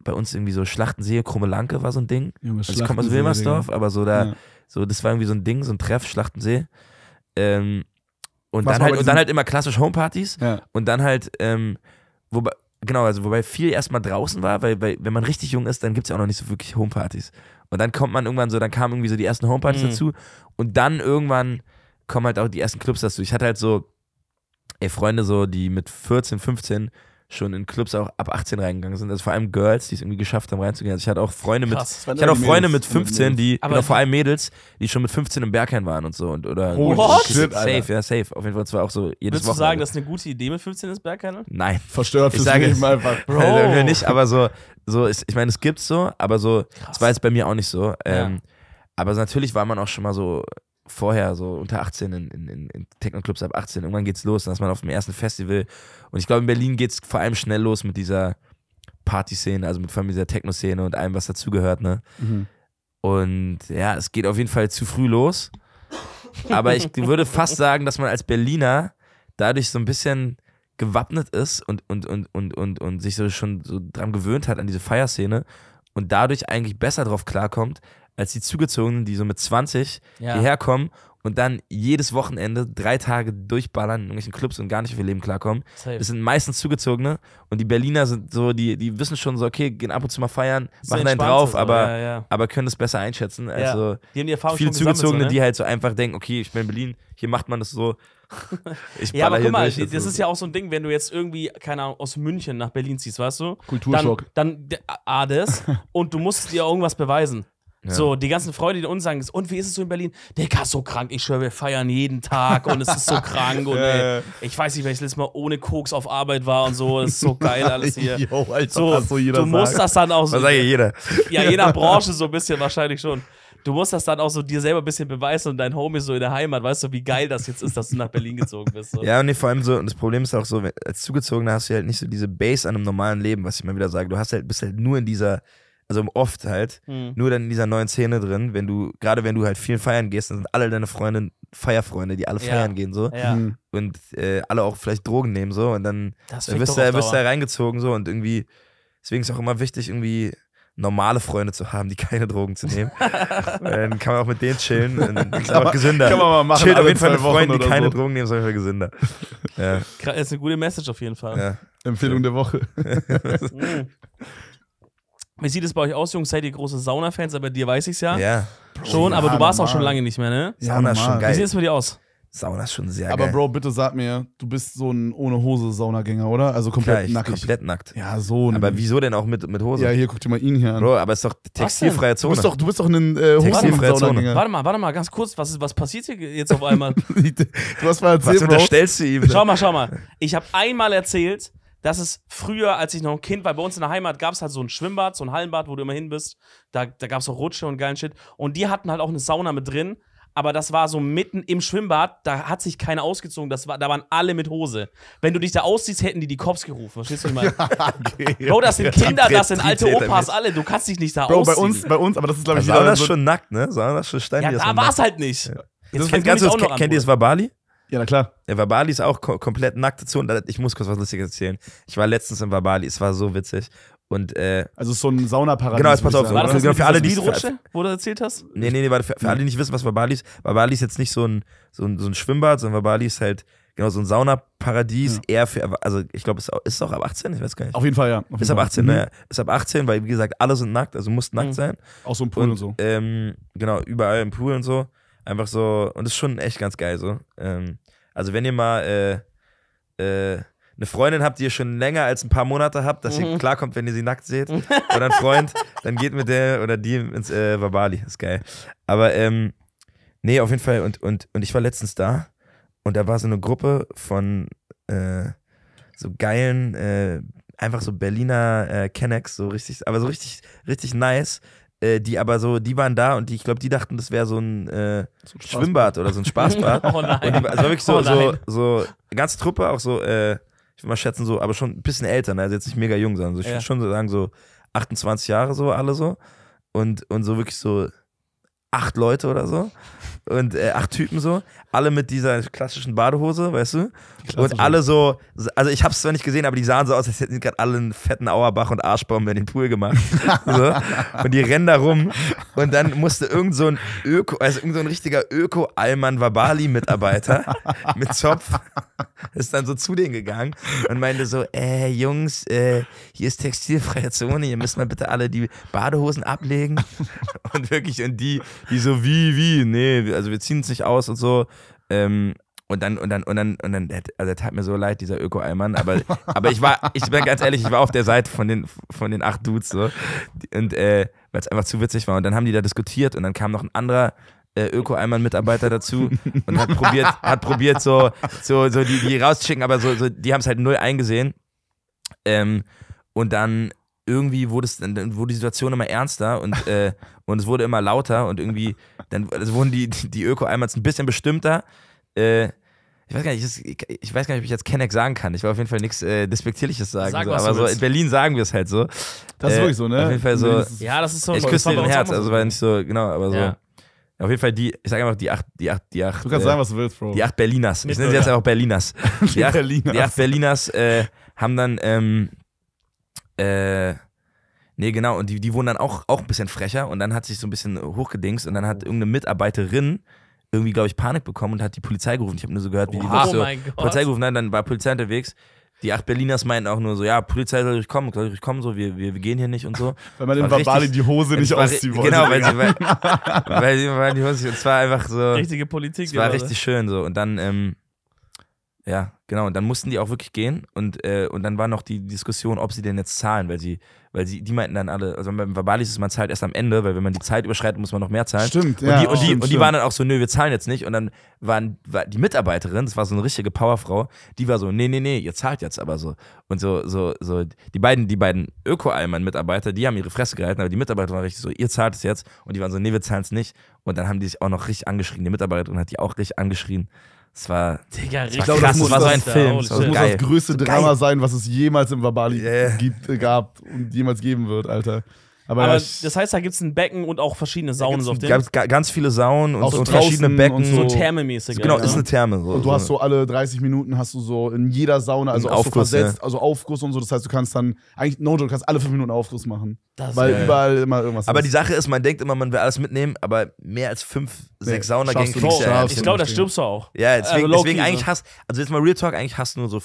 bei uns irgendwie so Schlachtensee, Krumme Lanke war so ein Ding. Ja, also ich komme aus Wilmersdorf, aber so da, ja. so das war irgendwie so ein Ding, so ein Treff, Schlachtensee. Ähm, und, dann halt, und dann halt immer klassisch Homepartys. Ja. Und dann halt, ähm, wobei, genau, also wobei viel erstmal draußen war, weil, weil wenn man richtig jung ist, dann gibt es ja auch noch nicht so wirklich Homepartys. Und dann kommt man irgendwann so, dann kamen irgendwie so die ersten Homepartys mhm. dazu. Und dann irgendwann kommen halt auch die ersten Clubs dazu. Ich hatte halt so, ey, Freunde, so, die mit 14, 15 schon in Clubs auch ab 18 reingegangen sind. Also vor allem Girls, die es irgendwie geschafft haben, reinzugehen. Also ich hatte auch Freunde Krass, mit, ich hatte auch Freunde mit 15, die, genau, vor allem Mädels, die schon mit 15 im Berghain waren und so. Und, oder oh, What? Shit, safe, ja, safe. Auf jeden Fall, zwar auch so jedes Würdest Wochenende. du sagen, das ist eine gute Idee mit 15 ins Berghain? Nein. Verstört fürs Leben einfach. <laughs> Bro. Also nicht, aber so, so ist, ich meine, es gibt's so, aber so, es war jetzt bei mir auch nicht so. Ähm, ja. Aber natürlich war man auch schon mal so vorher, so unter 18 in, in, in Techno-Clubs ab 18. Irgendwann geht's los, dann ist man auf dem ersten Festival. Und ich glaube, in Berlin geht's vor allem schnell los mit dieser Party-Szene, also mit vor allem dieser Techno-Szene und allem, was dazugehört. Ne? Mhm. Und ja, es geht auf jeden Fall zu früh los. Aber ich würde fast sagen, dass man als Berliner dadurch so ein bisschen gewappnet ist und, und, und, und, und, und sich so schon so dran gewöhnt hat an diese Feierszene und dadurch eigentlich besser drauf klarkommt, als die Zugezogenen, die so mit 20 ja. hierher kommen und dann jedes Wochenende drei Tage durchballern in irgendwelchen Clubs und gar nicht auf ihr Leben klarkommen. Safe. Das sind meistens Zugezogene und die Berliner sind so, die, die wissen schon so, okay, gehen ab und zu mal feiern, so machen einen drauf, so, aber, ja, ja. aber können das besser einschätzen. Also die haben die Erfahrung viele Zugezogene, so, ne? die halt so einfach denken, okay, ich bin in Berlin, hier macht man das so. <laughs> ja, aber guck mal, das so. ist ja auch so ein Ding, wenn du jetzt irgendwie, keine Ahnung, aus München nach Berlin ziehst, weißt du? Kulturschock. Dann, dann ah, das <laughs> und du musst dir irgendwas beweisen. So, die ganzen Freunde, die uns sagen, und wie ist es so in Berlin? Digga, so krank, ich schwöre, wir feiern jeden Tag und es ist so krank. und <laughs> ey, ich weiß nicht, welches letztes Mal ohne Koks auf Arbeit war und so, das ist so geil alles <laughs> hier. Yo, Alter, so, so jeder du musst das dann auch so. Das sagt ja jeder. Ja, jeder Branche so ein bisschen wahrscheinlich schon du musst das dann auch so dir selber ein bisschen beweisen und dein Homie so in der Heimat, weißt du, wie geil das jetzt ist, dass du nach Berlin gezogen bist. So. ja, und nee, vor allem so, und das Problem ist auch so, als Zugezogener hast du halt nicht so diese Base an einem normalen Leben, was ich immer wieder sage. Du hast halt, bist halt nur in dieser also oft halt, mhm. nur dann in dieser neuen Szene drin, wenn du, gerade wenn du halt viel feiern gehst, dann sind alle deine Freunde Feierfreunde, die alle ja. feiern gehen so ja. Mhm. und äh, alle auch vielleicht Drogen nehmen so und dann, wirst, du, da reingezogen so und irgendwie, deswegen ist es auch immer wichtig irgendwie normale Freunde zu haben, die <laughs> keine Drogen zu nehmen. <laughs> dann kann man auch mit denen chillen und ist auch gesünder. Kann man mal machen. Chillt auf jeden Fall mit Freunden, die keine so. Drogen nehmen, sind auf jeden Fall gesünder. <laughs> Ja. Das ist eine gute Message auf jeden Fall. Ja. Empfehlung der Woche. Mhm. Wie sieht es bei euch aus, Jungs? Seid ihr große Sauna-Fans? Aber dir weiß ich es ja. Ja. schon, ja, aber du warst normal. auch schon lange nicht mehr, ne? Ja, Sauna ist schon geil. Wie sieht es bei dir aus? Sauna ist schon sehr aber geil. Aber Bro, bitte sag mir, du bist so ein ohne Hose Saunagänger, oder? Also komplett Klar, nackig. Komplett nackt. Ja, so. Aber wieso denn auch mit, mit Hose? Ja, hier guck dir mal ihn hier an. Bro, aber ist doch textilfreie Zone. Du bist doch, du bist doch ein äh, textilfreie Zone. Warte mal, warte mal, ganz kurz, was ist, was passiert hier jetzt auf einmal? <laughs> du hast mal erzählt, was unterstellst Bro? du ihm? Schau mal, schau mal. Ich habe einmal erzählt, dass es früher, als ich noch ein Kind war, bei uns in der Heimat gab es halt so ein Schwimmbad, so ein Hallenbad, wo du immer hin bist. Da, da gab es auch Rutsche und geilen Shit. Und die hatten halt auch eine Sauna mit drin. Aber das war so mitten im Schwimmbad, da hat sich keiner ausgezogen, das war, da waren alle mit Hose. Wenn du dich da ausziehst, hätten die die Cops gerufen, verstehst du, was ich meine? <laughs> okay. Bro, das sind Kinder, das sind alte Opas, alle, du kannst dich nicht da Bro, ausziehen. Bro, bei uns, bei uns, aber das ist, glaube ich, ja, Sauna ist schon nackt, ne? Sauna ist schon steinig. Ja, da war es halt nicht. Jetzt das kennt, ganz, kennt ihr das war Bali? Ja, na klar. Der Wabali ist auch ko komplett nackt dazu und ich muss kurz was Lustiges erzählen. Ich war letztens im Wabali, es war so witzig. Und, äh, also so ein Saunaparadies. Genau, es passt auf. War das genau, für alle, die Rutsche, wo du erzählt hast? Nee, nee, nee, warte, für, für alle, die nicht wissen, was Wabali ist. Wabali ist jetzt nicht so ein, so ein, so ein Schwimmbad, sondern Wabali ist halt genau so ein Saunaparadies. Ja. Eher für, also ich glaube, es ist, auch ab 18, ich weiß gar nicht. Auf jeden Fall, ja. ist ab 18, mhm. naja. Ist ab 18, weil wie gesagt, alle sind nackt, also muss nackt mhm. sein. Auch so ein Pool und, und so. Ähm, genau, überall im Pool und so. Einfach so, und ist schon echt ganz geil so. Ähm, also wenn ihr mal äh, äh, eine Freundin habt, die ihr schon länger als ein paar Monate habt, dass mhm. ihr klarkommt, wenn ihr sie nackt seht, <laughs> oder ein Freund, dann geht mit der oder die ins äh, Babali. Ist geil. Aber ähm, nee, auf jeden Fall. Und, und, und ich war letztens da und da war so eine Gruppe von äh, so geilen, äh, einfach so Berliner äh, Kennex, so richtig, aber so richtig, richtig nice, äh, die aber so, die waren da und die, ich glaube, die dachten, das wäre so ein, äh, so ein Schwimmbad oder so ein Spaßbad. <laughs> oh nein. Die, also wirklich so, oh so, so, ganze Truppe, auch so, äh, ich würde mal schätzen, so, aber schon ein bisschen älter, ne? also jetzt nicht mega jung, sondern so, ich ja. würde schon so sagen, so 28 Jahre so, alle so. Und, und so wirklich so acht Leute oder so und äh, acht Typen so, alle mit dieser klassischen Badehose, weißt du? Und alle so, also ich hab's zwar nicht gesehen, aber die sahen so aus, als hätten sie gerade alle einen fetten Auerbach und Arschbaum in den Pool gemacht. <laughs> so. Und die rennen da rum und dann musste irgend so ein Öko, also irgend so ein richtiger Öko-Alman-Wabali-Mitarbeiter <laughs> mit Zopf ist dann so zu denen gegangen und meinte so, äh, Jungs, äh, hier ist textilfreie Zone, ihr müsst mal bitte alle die Badehosen ablegen. <laughs> Und wirklich, und die, die so, wie, wie, nee, also wir ziehen es nicht aus und so. Ähm, und dann, und dann, und dann, und dann, also der tat mir so leid, dieser Öko-Eimann, aber, <laughs> aber ich war, ich bin ganz ehrlich, ich war auf der Seite von den, von den acht Dudes, so. Und, äh, weil es einfach zu witzig war. Und dann haben die da diskutiert und dann kam noch ein anderer, äh, Öko-Eimann-Mitarbeiter dazu und hat probiert, <laughs> hat probiert so, so, so die, die rauszuschicken, aber so, so die haben es halt null eingesehen. Ähm, und dann irgendwie wurde es, dann wurde die Situation immer ernster und, äh, und es wurde immer lauter und irgendwie, dann also wurden die, die Öko-Eimer ein bisschen bestimmter. Äh, ich weiß, gar nicht, ich weiß gar nicht, ob ich jetzt Kenneck sagen kann. Ich will auf jeden Fall nichts äh, Despektierliches sagen. Sag, so. Aber so in Berlin sagen wir es halt so. Das ist äh, wirklich so, ne? Auf jeden Fall so. Ja, das ist so. Ich küsse dir dein Herz, also weil nicht so, genau, aber so. Ja. Auf jeden Fall die, ich sage einfach die acht, die acht, die acht. Du kannst äh, sagen, was du willst, Bro. Die acht Berliners. ich nenne sie jetzt einfach Berliners. <laughs> Die, die acht Berliners, die acht Berliners äh, haben dann ähm, äh, Nee, genau. Und die, die wurden dann auch, auch ein bisschen frecher und dann hat sich so ein bisschen hochgedingst und dann hat oh. irgendeine Mitarbeiterin irgendwie, glaube ich, Panik bekommen und hat die Polizei gerufen. Ich habe nur so gehört, wie die wow. so oh Polizei gerufen hat. Dann war Polizei unterwegs. Die acht Berliners meinten auch nur so, ja, Polizei soll ich kommen, soll ich kommen, so, wir, wir, wir gehen hier nicht und so. <laughs> Weil man den Verbali die Hose nicht ausziehen wollte. Genau, weil sie, <laughs> weil, weil, weil die Hose, und zwar einfach so. Richtige Politik. Es war richtig schön so. Und dann, ähm, ja, genau. Und dann mussten die auch wirklich gehen. Und, äh, und dann war noch die Diskussion, ob sie denn jetzt zahlen, weil sie, weil sie, die meinten dann alle, also beim Verbalis ist man zahlt erst am Ende, weil wenn man die Zeit überschreitet, muss man noch mehr zahlen. Stimmt, ja. Und die, und die, stimmt, und die waren dann auch so, nö, wir zahlen jetzt nicht. Und dann waren, war die Mitarbeiterin, das war so eine richtige Powerfrau, die war so, nee, nee, nee, ihr zahlt jetzt aber so. Und so, so, so, die beiden, die beiden Öko-Allmann-Mitarbeiter, die haben ihre Fresse gehalten, aber die Mitarbeiterin war richtig so, ihr zahlt es jetzt. Und die waren so, nee, wir zahlen es nicht. Und dann haben die sich auch noch richtig angeschrien. Die Mitarbeiterin hat die auch richtig angeschrien. Es war, Digga, richtig. Ich glaube, das, war so ein das, Film. Das, muss das größte Drama sein, was es jemals im Wabali yeah. gibt, äh, gab und jemals geben wird, Alter. Aber, aber das, heißt, da gibt es ein Becken und auch verschiedene Saunen so auf dem. ganz viele Saunen und, so und verschiedene Becken. und so. thermemäßig. genau, ist eine Therme. So. Und du hast so alle 30 Minuten hast du so in jeder Sauna, also auch Aufguss, so versetzt, also Aufguss und so. Das heißt, du kannst dann, eigentlich, no joke, kannst alle fünf Minuten Aufguss machen. Das weil geil. überall immer irgendwas aber ist. die Sache ist, man denkt immer, man will alles mitnehmen, aber mehr als fünf, sechs Saunagänge du kriegst du ja. Bro, ich glaube, da stirbst du auch. Ja, deswegen, Also deswegen eigentlich hast, also jetzt mal Real Talk, eigentlich hast du nur so,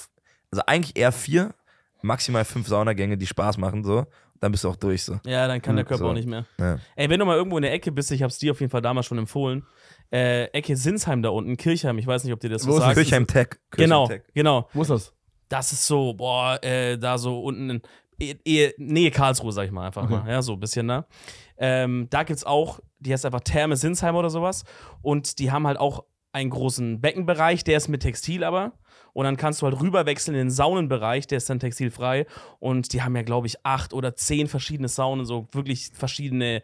also eigentlich eher vier, maximal fünf Saunagänge, die Spaß machen, so. Dann bist du auch durch, so. Ja, dann kann der Körper so. auch nicht mehr. Ja. Ey, wenn du mal irgendwo in der Ecke bist, ich hab's dir auf jeden Fall damals schon empfohlen, äh, Ecke Sinsheim da unten, Kirchheim, ich weiß nicht, ob dir das Wo so sagt. Kirchheim Tech. Kirchheim genau, Tech. genau. Wo ist das? Das ist so, boah, äh, da so unten in, in, eh, in eh, Nähe Karlsruhe, sag ich mal einfach okay. mal. Ja, so ein bisschen da. Ne? Ähm, da gibt's auch, die heißt einfach Therme Sinsheim oder sowas. Und die haben halt auch einen großen Beckenbereich, der ist mit Textil aber. Und dann kannst du halt rüberwechseln in den Saunenbereich, der ist dann textilfrei. Und die haben ja, glaube ich, acht oder zehn verschiedene Saunen, so wirklich verschiedene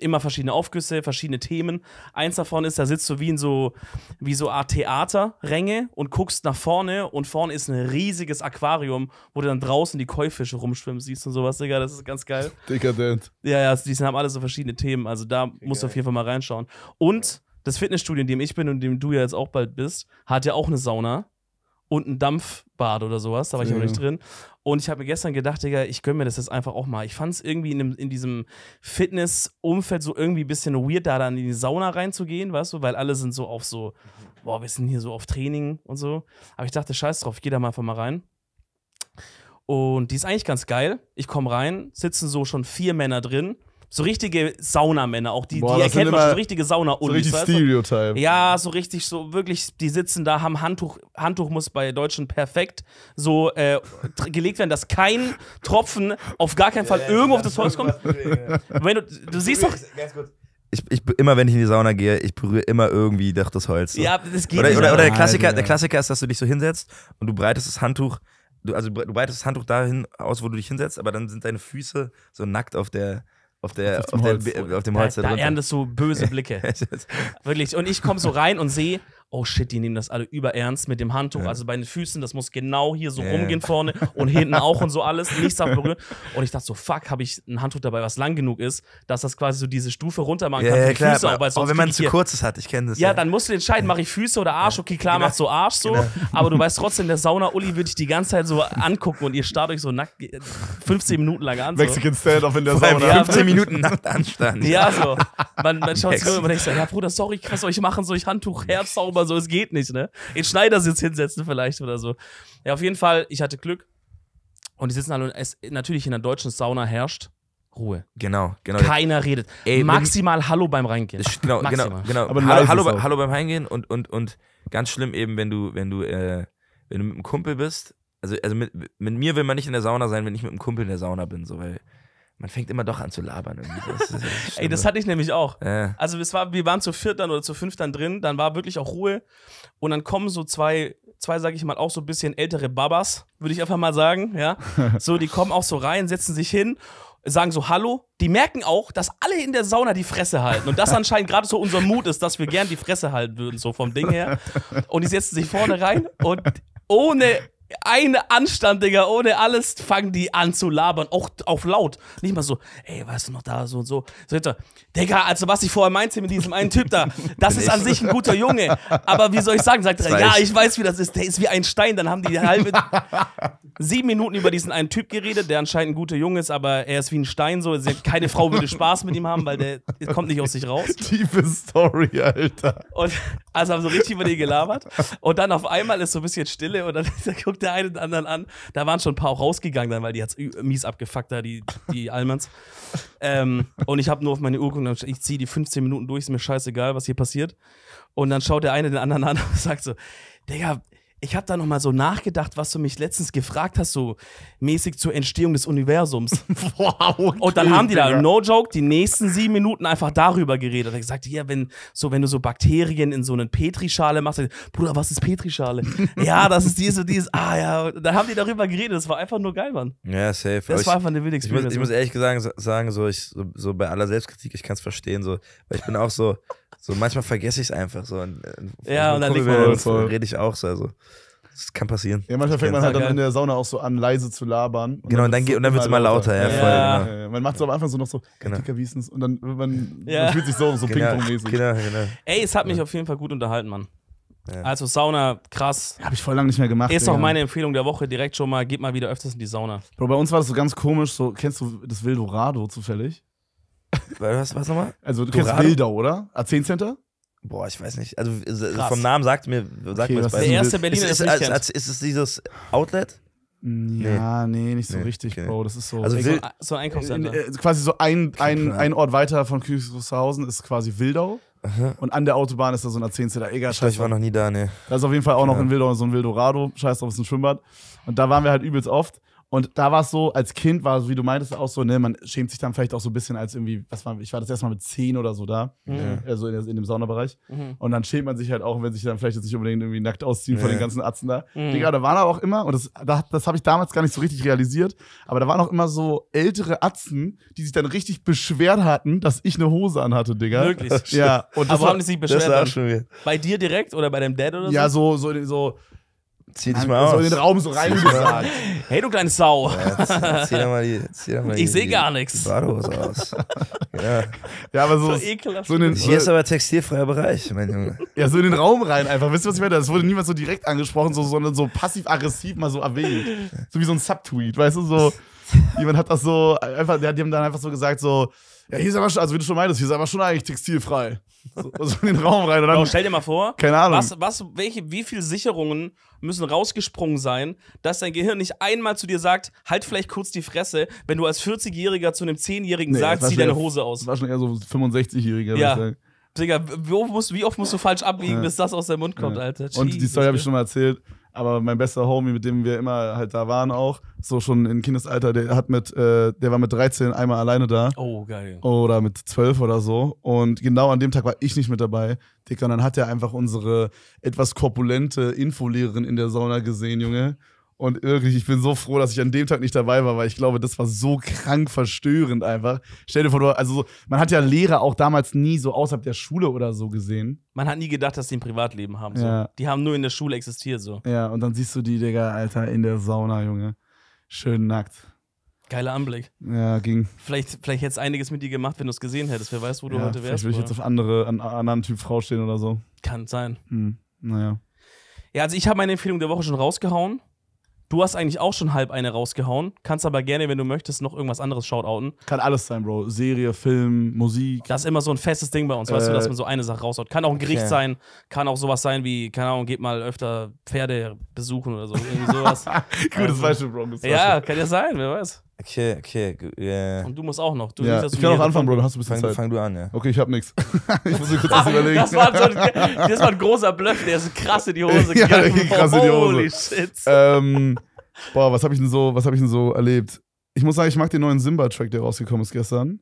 immer verschiedene Aufgüsse, verschiedene Themen. Eins davon ist, da sitzt du wie in so, wie so Art Theaterränge und guckst nach vorne und vorne ist ein riesiges Aquarium, wo du dann draußen die koi rumschwimmen siehst und sowas, Digga, das ist ganz geil. Dekadent. Ja, ja, die haben alle so verschiedene Themen, also da geil. musst du auf jeden Fall mal reinschauen. Und das Fitnessstudio, in dem ich bin und in dem du ja jetzt auch bald bist, hat ja auch eine Sauna und ein Dampfbad oder sowas. Da war ich aber ja. nicht drin. Und ich habe mir gestern gedacht, Digga, ich gönne mir das jetzt einfach auch mal. Ich fand es irgendwie in, dem, in diesem Fitnessumfeld so irgendwie ein bisschen weird, da dann in die Sauna reinzugehen, weißt du, weil alle sind so auf so, boah, wir sind hier so auf Training und so. Aber ich dachte, scheiß drauf, ich gehe da mal einfach mal rein. Und die ist eigentlich ganz geil. Ich komme rein, sitzen so schon vier Männer drin so richtige Saunamänner, auch die, Boah, die erkennt man schon, so richtige sauna So richtig weißt du? Stereotype. Ja, so richtig, so wirklich, die sitzen da, haben Handtuch, Handtuch muss bei Deutschen perfekt so äh, gelegt werden, dass kein Tropfen auf gar keinen Fall ja, irgendwo auf das Holz kommt. <laughs> Wenn du, du siehst doch... Ganz kurz. Ich, ich, immer wenn ich in die Sauna gehe, ich berühre immer irgendwie doch das Holz. So. Ja, das geht oder, nicht. Oder, oder der, Klassiker, der Klassiker ist, dass du dich so hinsetzt und du breitest das Handtuch du, also du breitest das Handtuch dahin aus, wo du dich hinsetzt, aber dann sind deine Füße so nackt auf der auf, der, auf, auf, Holz, der, auf dem Holz da, da, da, da. so böse Blicke. <laughs> Wirklich. Und ich komme so rein und sehe, oh shit, die nehmen das alle überernst mit dem Handtuch, ja. also bei den Füßen, das muss genau hier so ja. rumgehen vorne und hinten auch und so alles, nichts darf Und ich dachte so, fuck, habe ich ein Handtuch dabei, was lang genug ist, dass das quasi so diese Stufe runter machen kann. Ja, klar, Füße, aber, auch, wenn man zu kurzes hat, ich kenne das. Ja, dann musst du entscheiden, mache ich Füße oder Arsch? Okay, klar, genau. machst du Arsch so, genau. aber du weißt trotzdem, der Sauna-Uli würde ich die ganze Zeit so angucken und ihr starrt euch so nackt 15 äh, Minuten lang an. So. Mexican Stand-Up in der Sauna. Ja, 15 Minuten nackt anstand. Ja, so. Man, man schaut sich und man denkt so, ja, Bruder, sorry, was soll ich machen? Soll ich Handtuch herzauber? mal so, es geht nicht, ne? In Schneider sitzt hinsetzen vielleicht oder so. Ja, auf jeden Fall, ich hatte Glück. Und die sitzen alle und es natürlich in der deutschen Sauna herrscht. Ruhe. Genau, genau. Keiner redet. Ey, Maximal Hallo beim Reingehen. Genau, genau, Maximal. genau, genau. Aber Hallo, Hallo, Hallo, beim Reingehen und, und, und ganz schlimm eben, wenn du, wenn du, äh, wenn du mit einem Kumpel bist. Also, also mit, mit mir will man nicht in der Sauna sein, wenn ich mit einem Kumpel in der Sauna bin, so, weil man fängt immer doch an zu labern. Das das <laughs> Ey, das hatte ich nämlich auch. Ja. Also es war, wir waren zu viert dann oder zu fünf dann drin, dann war wirklich auch Ruhe. Und dann kommen so zwei, zwei, sage ich mal, auch so ein bisschen ältere Babas, würde ich einfach mal sagen. Ja? <laughs> So, die kommen auch so rein, setzen sich hin sagen so Hallo. Die merken auch, dass alle in der Sauna die Fresse halten. Und das anscheinend gerade so unser Mut ist, dass wir gern die Fresse halten würden, so vom Ding her. Und die setzen sich vorne rein und ohne ein Anstand, Digga, ohne alles fangen die an zu labern, auch auf laut. Nicht mal so, ey, weißt du noch da, so und so. so jetzt, Digga, also was ich vorher meinte mit diesem einen Typ da, das ist an sich ein guter Junge, aber wie soll ich sagen, sagt er, ja, ich weiß, wie das ist, der ist wie ein Stein, dann haben die, halbe, <laughs> sieben Minuten über diesen einen Typ geredet, der anscheinend ein guter Junge ist, aber er ist wie ein Stein, so, keine Frau würde Spaß mit ihm haben, weil der kommt nicht aus sich raus. Tiefe Story, Alter. Und, also haben so richtig über den gelabert und dann auf einmal ist so ein bisschen Stille und dann <laughs> guckt guckt der einen den anderen an. Da waren schon ein paar auch rausgegangen dann, weil die hat's mies abgefuckt da, die, die Almans. ähm, und ich habe nur auf meine Uhr geguckt, ich ziehe die 15 Minuten durch, ist mir scheißegal, was hier passiert. Und dann schaut der eine den anderen an und <laughs> sagt so, Digga, ich habe da nochmal so nachgedacht, was du mich letztens gefragt hast, so mäßig zur Entstehung des Universums. <laughs> wow, okay, und dann haben die da, no joke, die nächsten sieben Minuten einfach darüber geredet. Er gesagt, ja, wenn, so, wenn du so Bakterien in so eine Petrischale machst, dann, Bruder, was ist Petrischale? <laughs> ja, das ist dies und dies. Ah ja, dann haben die darüber geredet. Das war einfach nur geil, Mann. Ja, safe. Das Aber war einfach eine wilde Experience. Ich muss, ich muss ehrlich sagen, sagen so, ich, so, so bei aller Selbstkritik, ich kann es verstehen, so, weil ich bin auch so, so manchmal vergesse ich es einfach so. Und, und äh, ja, und dann so. rede ich auch so. Also. Das kann passieren. Ja, manchmal fängt man halt dann geil. in der Sauna auch so an, leise zu labern. Und genau, und dann, und dann wird es immer lauter. Ja, ja. Voll, genau. Man macht es am Anfang so noch so, genau. Dicker, wie ist Und dann man, ja. man fühlt sich so, so genau. Ping-Pong-mäßig. Genau, genau. Ey, es hat mich auf jeden Fall gut unterhalten, Mann. Also Sauna, krass. Habe ich voll lange nicht mehr gemacht. Ist Digga. auch meine Empfehlung der Woche, direkt schon mal, geht mal wieder öfters in die Sauna. Bro, bei uns war das so ganz komisch, so, kennst du das Wildorado zufällig? Was, was nochmal? Also du kennst Wildau, oder? A10 Center? Boah, ich weiß nicht. Also, also Krass. vom Namen sagt mir, sagt okay, mir das Der erste Berliner ist, ist, ist, ist es dieses Outlet? Hm, ja, nee, nee nicht so nee, richtig, okay. Bro. Das ist so. Also Wild so ein Einkaufscenter. Äh, äh, quasi so ein, ein, genau. ein Ort weiter von Küchelsrushausen ist quasi Wildau. Aha. Und an der Autobahn ist da so ein Zehnzeller. Egal, ich, glaub, ich war noch nie da, nee. Da ist auf jeden Fall auch ja. noch genau. in Wildau, so ein Wildorado. Scheiß drauf, ist ein Schwimmbad. Und da waren wir halt übelst oft. Und da war es so, als Kind war es, wie du meintest, auch so, ne, man schämt sich dann vielleicht auch so ein bisschen als irgendwie, was war, ich war das erste Mal mit zehn oder so da, mhm. Äh, also in, in, dem Saunabereich. Mhm. Und dann schämt man sich halt auch, wenn sich dann vielleicht jetzt nicht unbedingt irgendwie nackt ausziehen mhm. von den ganzen Atzen da. Mhm. Digga, da waren aber auch immer, und das, das, das habe ich damals gar nicht so richtig realisiert, aber da waren auch immer so ältere Atzen, die sich dann richtig beschwert hatten, dass ich eine Hose anhatte, Digga. Wirklich? ja. Und das aber war, haben die sich beschwert? Das war schon Bei dir direkt oder bei deinem Dad oder so? Ja, so, so, so Zieh dich mal aus. So in den Raum so reingesagt. hey, du kleine Sau. Ja, zieh, zieh mal die. Zieh doch mal ich sehe gar nichts. Badehose aus. Ja, ja aber so. so, so in den, Hier ist aber textilfreier Bereich, mein Junge. Ja, so in den Raum rein einfach. Wisst ihr, was ich meine? Das wurde niemand so direkt angesprochen, so, sondern so passiv-aggressiv mal so erwähnt. So wie so ein Subtweet, weißt du? So, jemand hat das so. Einfach, die haben dann einfach so gesagt, so ja, hier ist aber schon, also wie du schon meintest, hier ist aber schon eigentlich textilfrei. So, so in den Raum rein. Und dann, genau, stell dir mal vor, keine Ahnung. Was, was, welche, wie viele Sicherungen müssen rausgesprungen sein, dass dein Gehirn nicht einmal zu dir sagt, halt vielleicht kurz die Fresse, wenn du als 40-Jähriger zu einem 10-Jährigen nee, sagst, zieh deine Hose aus. Das war schon eher so 65-Jähriger, ja. würde ich sagen. Digga, wie oft, musst, wie oft musst du falsch abbiegen, ja. bis das aus deinem Mund kommt, ja. Alter. Jesus. Und die Story habe ich schon mal erzählt aber mein bester Homie, mit dem wir immer halt da waren auch, so schon in Kindesalter, der hat mit, äh, der war mit 13 einmal alleine da. Oh, geil. Oder mit 12 oder so. Und genau an dem Tag war ich nicht mit dabei, Dicker. Und dann hat er einfach unsere etwas korpulente Infolehrerin in der Sauna gesehen, Junge. Und wirklich, ich bin so froh, dass ich an dem Tag nicht dabei war, weil ich glaube, das war so krank verstörend einfach. Stell dir vor, du, also man hat ja Lehrer auch damals nie so außerhalb der Schule oder so gesehen. Man hat nie gedacht, dass die ein Privatleben haben. So. Ja. Die haben nur in der Schule existiert so. Ja, und dann siehst du die, Digga, Alter, in der Sauna, Junge. Schön nackt. Geiler Anblick. Ja, ging. Vielleicht, vielleicht es einiges mit dir gemacht, wenn du es gesehen hättest. Wer weiß, wo du ja, heute wärst. Vielleicht würde ich jetzt auf andere, an, an anderen Typ Frau stehen oder so. Kann sein. Hm, naja. Ja, also ich habe meine Empfehlung der Woche schon rausgehauen. Du hast eigentlich auch schon halb eine rausgehauen, kannst aber gerne, wenn du möchtest, noch irgendwas anderes shoutouten. Kann alles sein, Bro. Serie, Film, Musik. Das ist immer so ein festes Ding bei uns, äh, weißt du, dass äh, man so eine Sache raushaut. Kann auch ein Gericht okay. sein, kann auch sowas sein wie, keine Ahnung, geht mal öfter Pferde besuchen oder so. Irgendwie sowas. <laughs> Gutes also, Beispiel, Bro. Gutes Beispiel. ja, kann ja sein, wer weiß. Okay, okay. Yeah. Äh. Und du musst auch noch. Du ja. ich kann auch anfangen, Bro, dann hast du ein bisschen fang, Zeit. Fang du an, ja. Okay, ich hab nix. <laughs> ich muss mir kurz was <laughs> überlegen. Das war, so ein, das war ein großer Bluff, der ist krass in die Hose <laughs> gegangen. ja, ging krass in die Hose. Holy shit. Ähm, boah, was hab, ich denn so, was habe ich denn so erlebt? Ich muss sagen, ich mag den neuen Simba-Track, der rausgekommen ist gestern.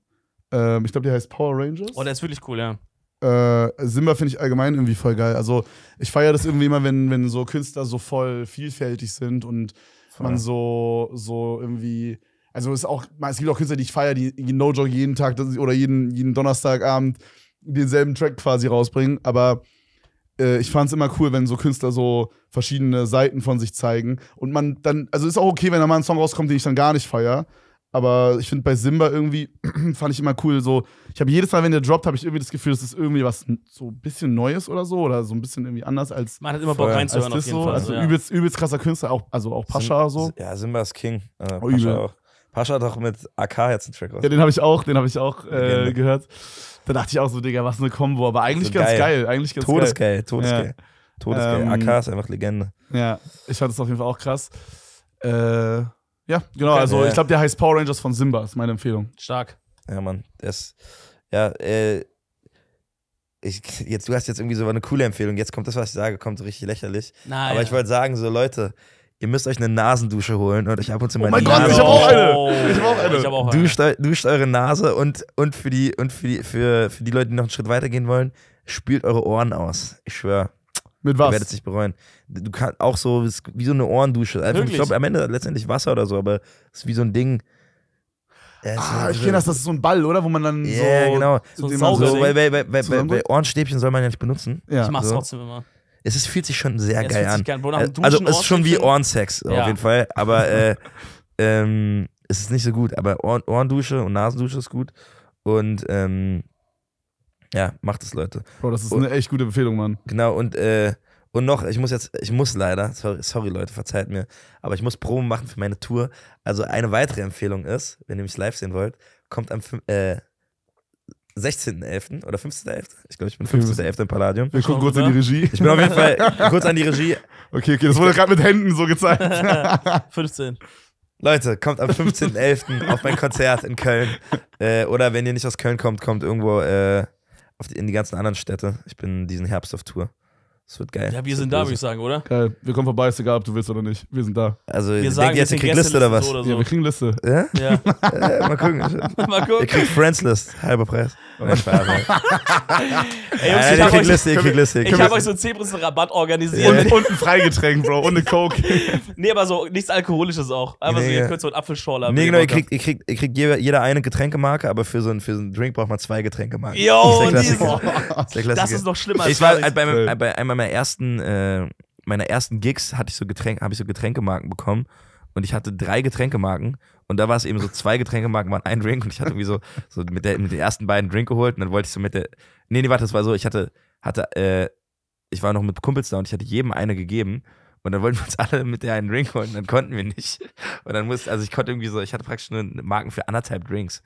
Ähm, ich glaube, der heißt Power Rangers. Oh, der ist wirklich cool, ja. Äh, Simba finde ich allgemein irgendwie voll geil. Also, ich feiere das irgendwie immer, wenn, wenn so Künstler so voll vielfältig sind und voll. man so, so irgendwie also ist auch, es gibt auch Künstler, die ich feiere, die no joke jeden Tag oder jeden, jeden Donnerstagabend denselben Track quasi rausbringen. Aber äh, ich fand es immer cool, wenn so Künstler so verschiedene Seiten von sich zeigen. Und man dann, also ist auch okay, wenn da mal ein Song rauskommt, den ich dann gar nicht feiere. Aber ich finde bei Simba irgendwie, <clears throat> fand ich immer cool, so, ich habe jedes Mal, wenn der droppt, habe ich irgendwie das Gefühl, das ist irgendwie was so ein bisschen Neues oder so, oder so ein bisschen irgendwie anders als. Man hat immer Bock reinzuhören, auf jeden so. Fall. Also ja. übelst, übelst krasser Künstler, auch, also auch Pascha Sim so. Ja, Simba ist King. Äh, Pascha auch. Pascha hat doch mit AK jetzt einen Track raus. Ja, den habe ich auch, den habe ich auch äh, gehört. Da dachte ich auch so, Digga, was eine Combo, aber eigentlich also ganz geil. geil. eigentlich ganz Todesgeil, geil. Todesgeil, Todesgeil. Ähm, AK ist einfach Legende. Ja, ich fand es auf jeden Fall auch krass. Äh, ja, genau, also ja. ich glaube, der heißt Power Rangers von Simba, ist meine Empfehlung. Stark. Ja, Mann, das, ja, äh, ich, jetzt, du hast jetzt irgendwie so eine coole Empfehlung. Jetzt kommt das, was ich sage, kommt so richtig lächerlich. Nein. aber ich wollte sagen, so Leute, ihr müsst euch eine Nasendusche holen und euch ab und zu mal oh mein Gott, ich habe auch eine. Ich habe auch eine. Ich hab auch eine. Duscht, duscht eure Nase und, und, für, die, und für, die, für, für die Leute, die noch einen Schritt weitergehen wollen, spült eure Ohren aus. Ich schwöre. Mit was? Ihr werdet es nicht bereuen. Du kannst auch so, wie so eine Ohrendusche. Einfach, also, ich glaube, am Ende letztendlich Wasser oder so, aber es ist wie so ein Ding. Ah, ich kenne das, das ist so ein Ball, oder? Wo man dann yeah, so. Ja, genau. So, so weil, weil, weil, weil, Ohrenstäbchen soll man ja nicht benutzen. Ja. Ich mach's so. trotzdem immer es ist, fühlt sich schon sehr ja, geil an. Äh, also es ist schon wie Ohrensex ja. auf jeden Fall, aber äh, <laughs> ähm, es ist nicht so gut. Aber Ohren, Ohrendusche und Nasendusche ist gut und ähm, ja, macht es, Leute. Bro, das ist und, eine echt gute Empfehlung, Mann. Genau und äh, und noch, ich muss jetzt, ich muss leider, sorry, sorry, Leute, verzeiht mir, aber ich muss Proben machen für meine Tour. Also eine weitere Empfehlung ist, wenn ihr mich live sehen wollt, kommt am äh, 16.11. oder 15.11. Ich glaube, ich bin 15.11. im Palladium. Wir gucken kurz an die Regie. Ich bin auf jeden Fall <laughs> kurz an die Regie. Okay, okay, das wurde gerade mit Händen so gezeigt. 15. <laughs> Leute, kommt am 15.11. <laughs> auf mein Konzert in Köln. Äh, oder wenn ihr nicht aus Köln kommt, kommt irgendwo äh, die, in die ganzen anderen Städte. Ich bin diesen Herbst auf Tour. Es wird geil. Ja, wir sind da, würde ich sagen, oder? Geil. Wir kommen vorbei, ist egal, ob du willst oder nicht. Wir sind da. Also, wir sagen, jetzt, ihr kriegt Liste oder was? oder so. Ja, wir kriegen Liste. Ja? Ja. ja <laughs> äh, mal gucken. <laughs> mal gucken. Ihr kriegt Friends List. Halber Preis. Oh. <laughs> Ey, Jungs, ja, ihr kriegt Liste, ihr kriegt Liste. Ich hab euch so einen zebrissen Rabatt organisiert. Und, ein Freigetränk, Bro. Und eine Coke. nee, aber so nichts Alkoholisches auch. Einfach so, ihr könnt so einen Apfelschorler. Nee, genau, ihr kriegt, ihr kriegt, ihr kriegt jeder eine Getränkemarke, aber für so, einen, für so einen Drink braucht man zwei Getränkemarken. Yo, das ist Das ist noch schlimmer als Ich war halt bei einem meiner ersten, äh, meiner ersten Gigs hatte ich so Getränk, habe ich so Getränkemarken bekommen und ich hatte drei Getränkemarken und da war es eben so zwei Getränkemarken waren ein Drink und ich hatte irgendwie so, so mit, der, mit den ersten beiden Drink geholt und dann wollte ich so mit der nee nee warte das war so ich hatte hatte äh, ich war noch mit Kumpels da und ich hatte jedem eine gegeben und dann wollten wir uns alle mit der einen Drink holen und dann konnten wir nicht und dann musste also ich konnte irgendwie so ich hatte praktisch nur Marken für anderthalb Drinks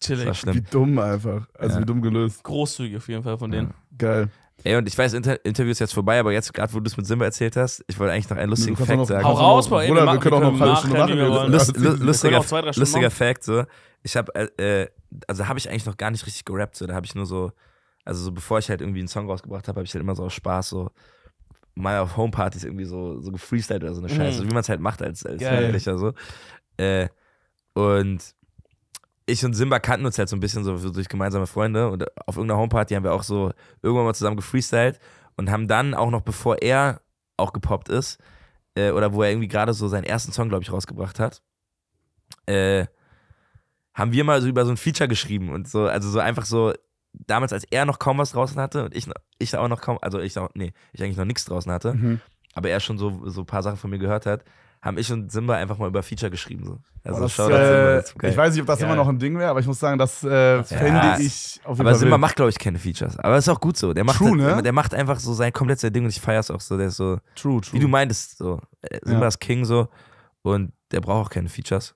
chillig wie dumm einfach also ja. wie dumm gelöst großzügig auf jeden Fall von denen ja. geil Ey, und ich weiß, Inter Interview ist jetzt vorbei, aber jetzt, gerade wo du es mit Simba erzählt hast, ich wollte eigentlich noch einen lustigen Fact noch, sagen. Hau raus, Bro. Oder wir können auch noch eine Stunde machen. lustiger zwei, lustiger Fact, so. Ich habe, äh, äh, also habe ich eigentlich noch gar nicht richtig gerappt, so. Da habe ich nur so, also so bevor ich halt irgendwie einen Song rausgebracht habe, habe ich halt immer so aus Spaß so mal auf Homepartys irgendwie so, so gefreestylt oder so eine mhm. Scheiße, mhm. wie man es halt macht als, als Jugendlicher, so. Äh, und ich und Simba kannten uns halt so ein bisschen so durch gemeinsame Freunde und auf irgendeiner Homeparty haben wir auch so irgendwann mal zusammen gefreestylt und haben dann auch noch bevor er auch gepoppt ist äh, oder wo er irgendwie gerade so seinen ersten Song glaube ich rausgebracht hat, äh, haben wir mal so über so ein Feature geschrieben und so also so einfach so damals als er noch kaum was draußen hatte und ich ich auch noch kaum also ich auch, nee ich eigentlich noch nichts draußen hatte, mhm. aber er schon so so ein paar Sachen von mir gehört hat, haben ich und Simba einfach mal über Feature geschrieben. So. Also das, Shoutout äh, Simba. Ich weiß nicht, ob das geil. immer noch ein Ding wäre, aber ich muss sagen, das äh, ja, fände ich auf jeden Fall. Aber Simba wild. macht, glaube ich, keine Features. Aber ist auch gut so. Der macht, true, ne? der macht einfach so sein komplettes Ding und ich feier's auch so. Der ist so, true, true. wie du meintest, so. Äh, Simba ja. ist King so und der braucht auch keine Features.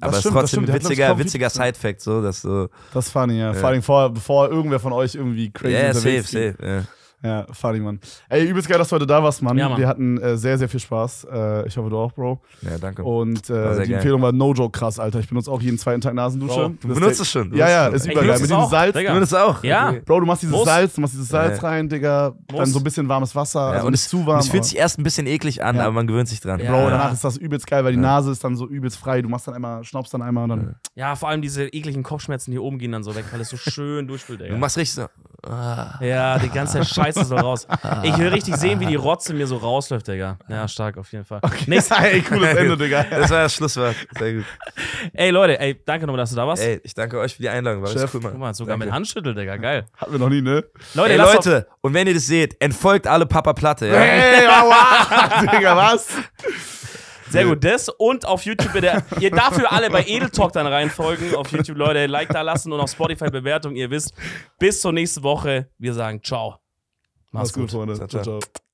Aber es ist trotzdem ein witziger, witziger Side-Fact, so, dass so. Das ist funny, ja. Äh, Vor allem bevor irgendwer von euch irgendwie crazy yeah, safe, safe, ja. Ja, funny, Mann. Ey, übelst geil, dass du heute da warst, Mann. Ja, Mann. Wir hatten äh, sehr, sehr viel Spaß. Äh, ich hoffe, du auch, Bro. Ja, danke. Und äh, die Empfehlung geil. war No Joke krass, Alter. Ich benutze auch jeden zweiten Tag Nasendusche. Wow. Du benutzt es schon. ja, ja, ist übergeil. Mit diesem Salz. Du benutzt es auch. Ja. Bro, du machst dieses Moos. Salz, du machst dieses Salz rein, Digga. Moos. Dann so ein bisschen warmes Wasser. Ja, also und es zu warm. Es fühlt sich erst ein bisschen eklig an, aber man gewöhnt sich dran. Bro, danach ist das übelst geil, weil die Nase ist dann so übelst frei. Du machst dann einmal, schnaubst dann einmal dann. Ja, vor allem diese ekligen Kopfschmerzen hier oben gehen dann so weg, weil es so schön durchspült, Digga. Du machst richtig so. Ah. Ja, die ganze Scheiße. Scheiße so raus. <laughs> Ich will richtig sehen, wie die Rotze mir so rausläuft, Digga. Ja, stark, auf jeden Fall. Okay. Nächste. <laughs> Ey, cooles Ende, <laughs> Digga. Das war das Schlusswort. Sehr gut. Ey, Leute, ey, danke nochmal, dass du da warst. Ey, ich danke euch für die Einladung. War Chef, cool, Mann. Guck mal, sogar danke. mit Handschüttel, Digga. Geil. Hatten wir noch nie, ne? Leute, ey, Leute und wenn ihr das seht, entfolgt alle Papa Platte. Ja? Ey, aua, Digga, was? Sehr gut, das und auf YouTube bitte. ihr dafür alle bei Edel Talk dann reinfolgen. Auf YouTube, Leute, Like da lassen und auf Spotify Bewertung. Ihr wisst, bis zur nächsten Woche. Wir sagen ciao. Mach's, gut, gut Freunde. ciao. ciao. ciao.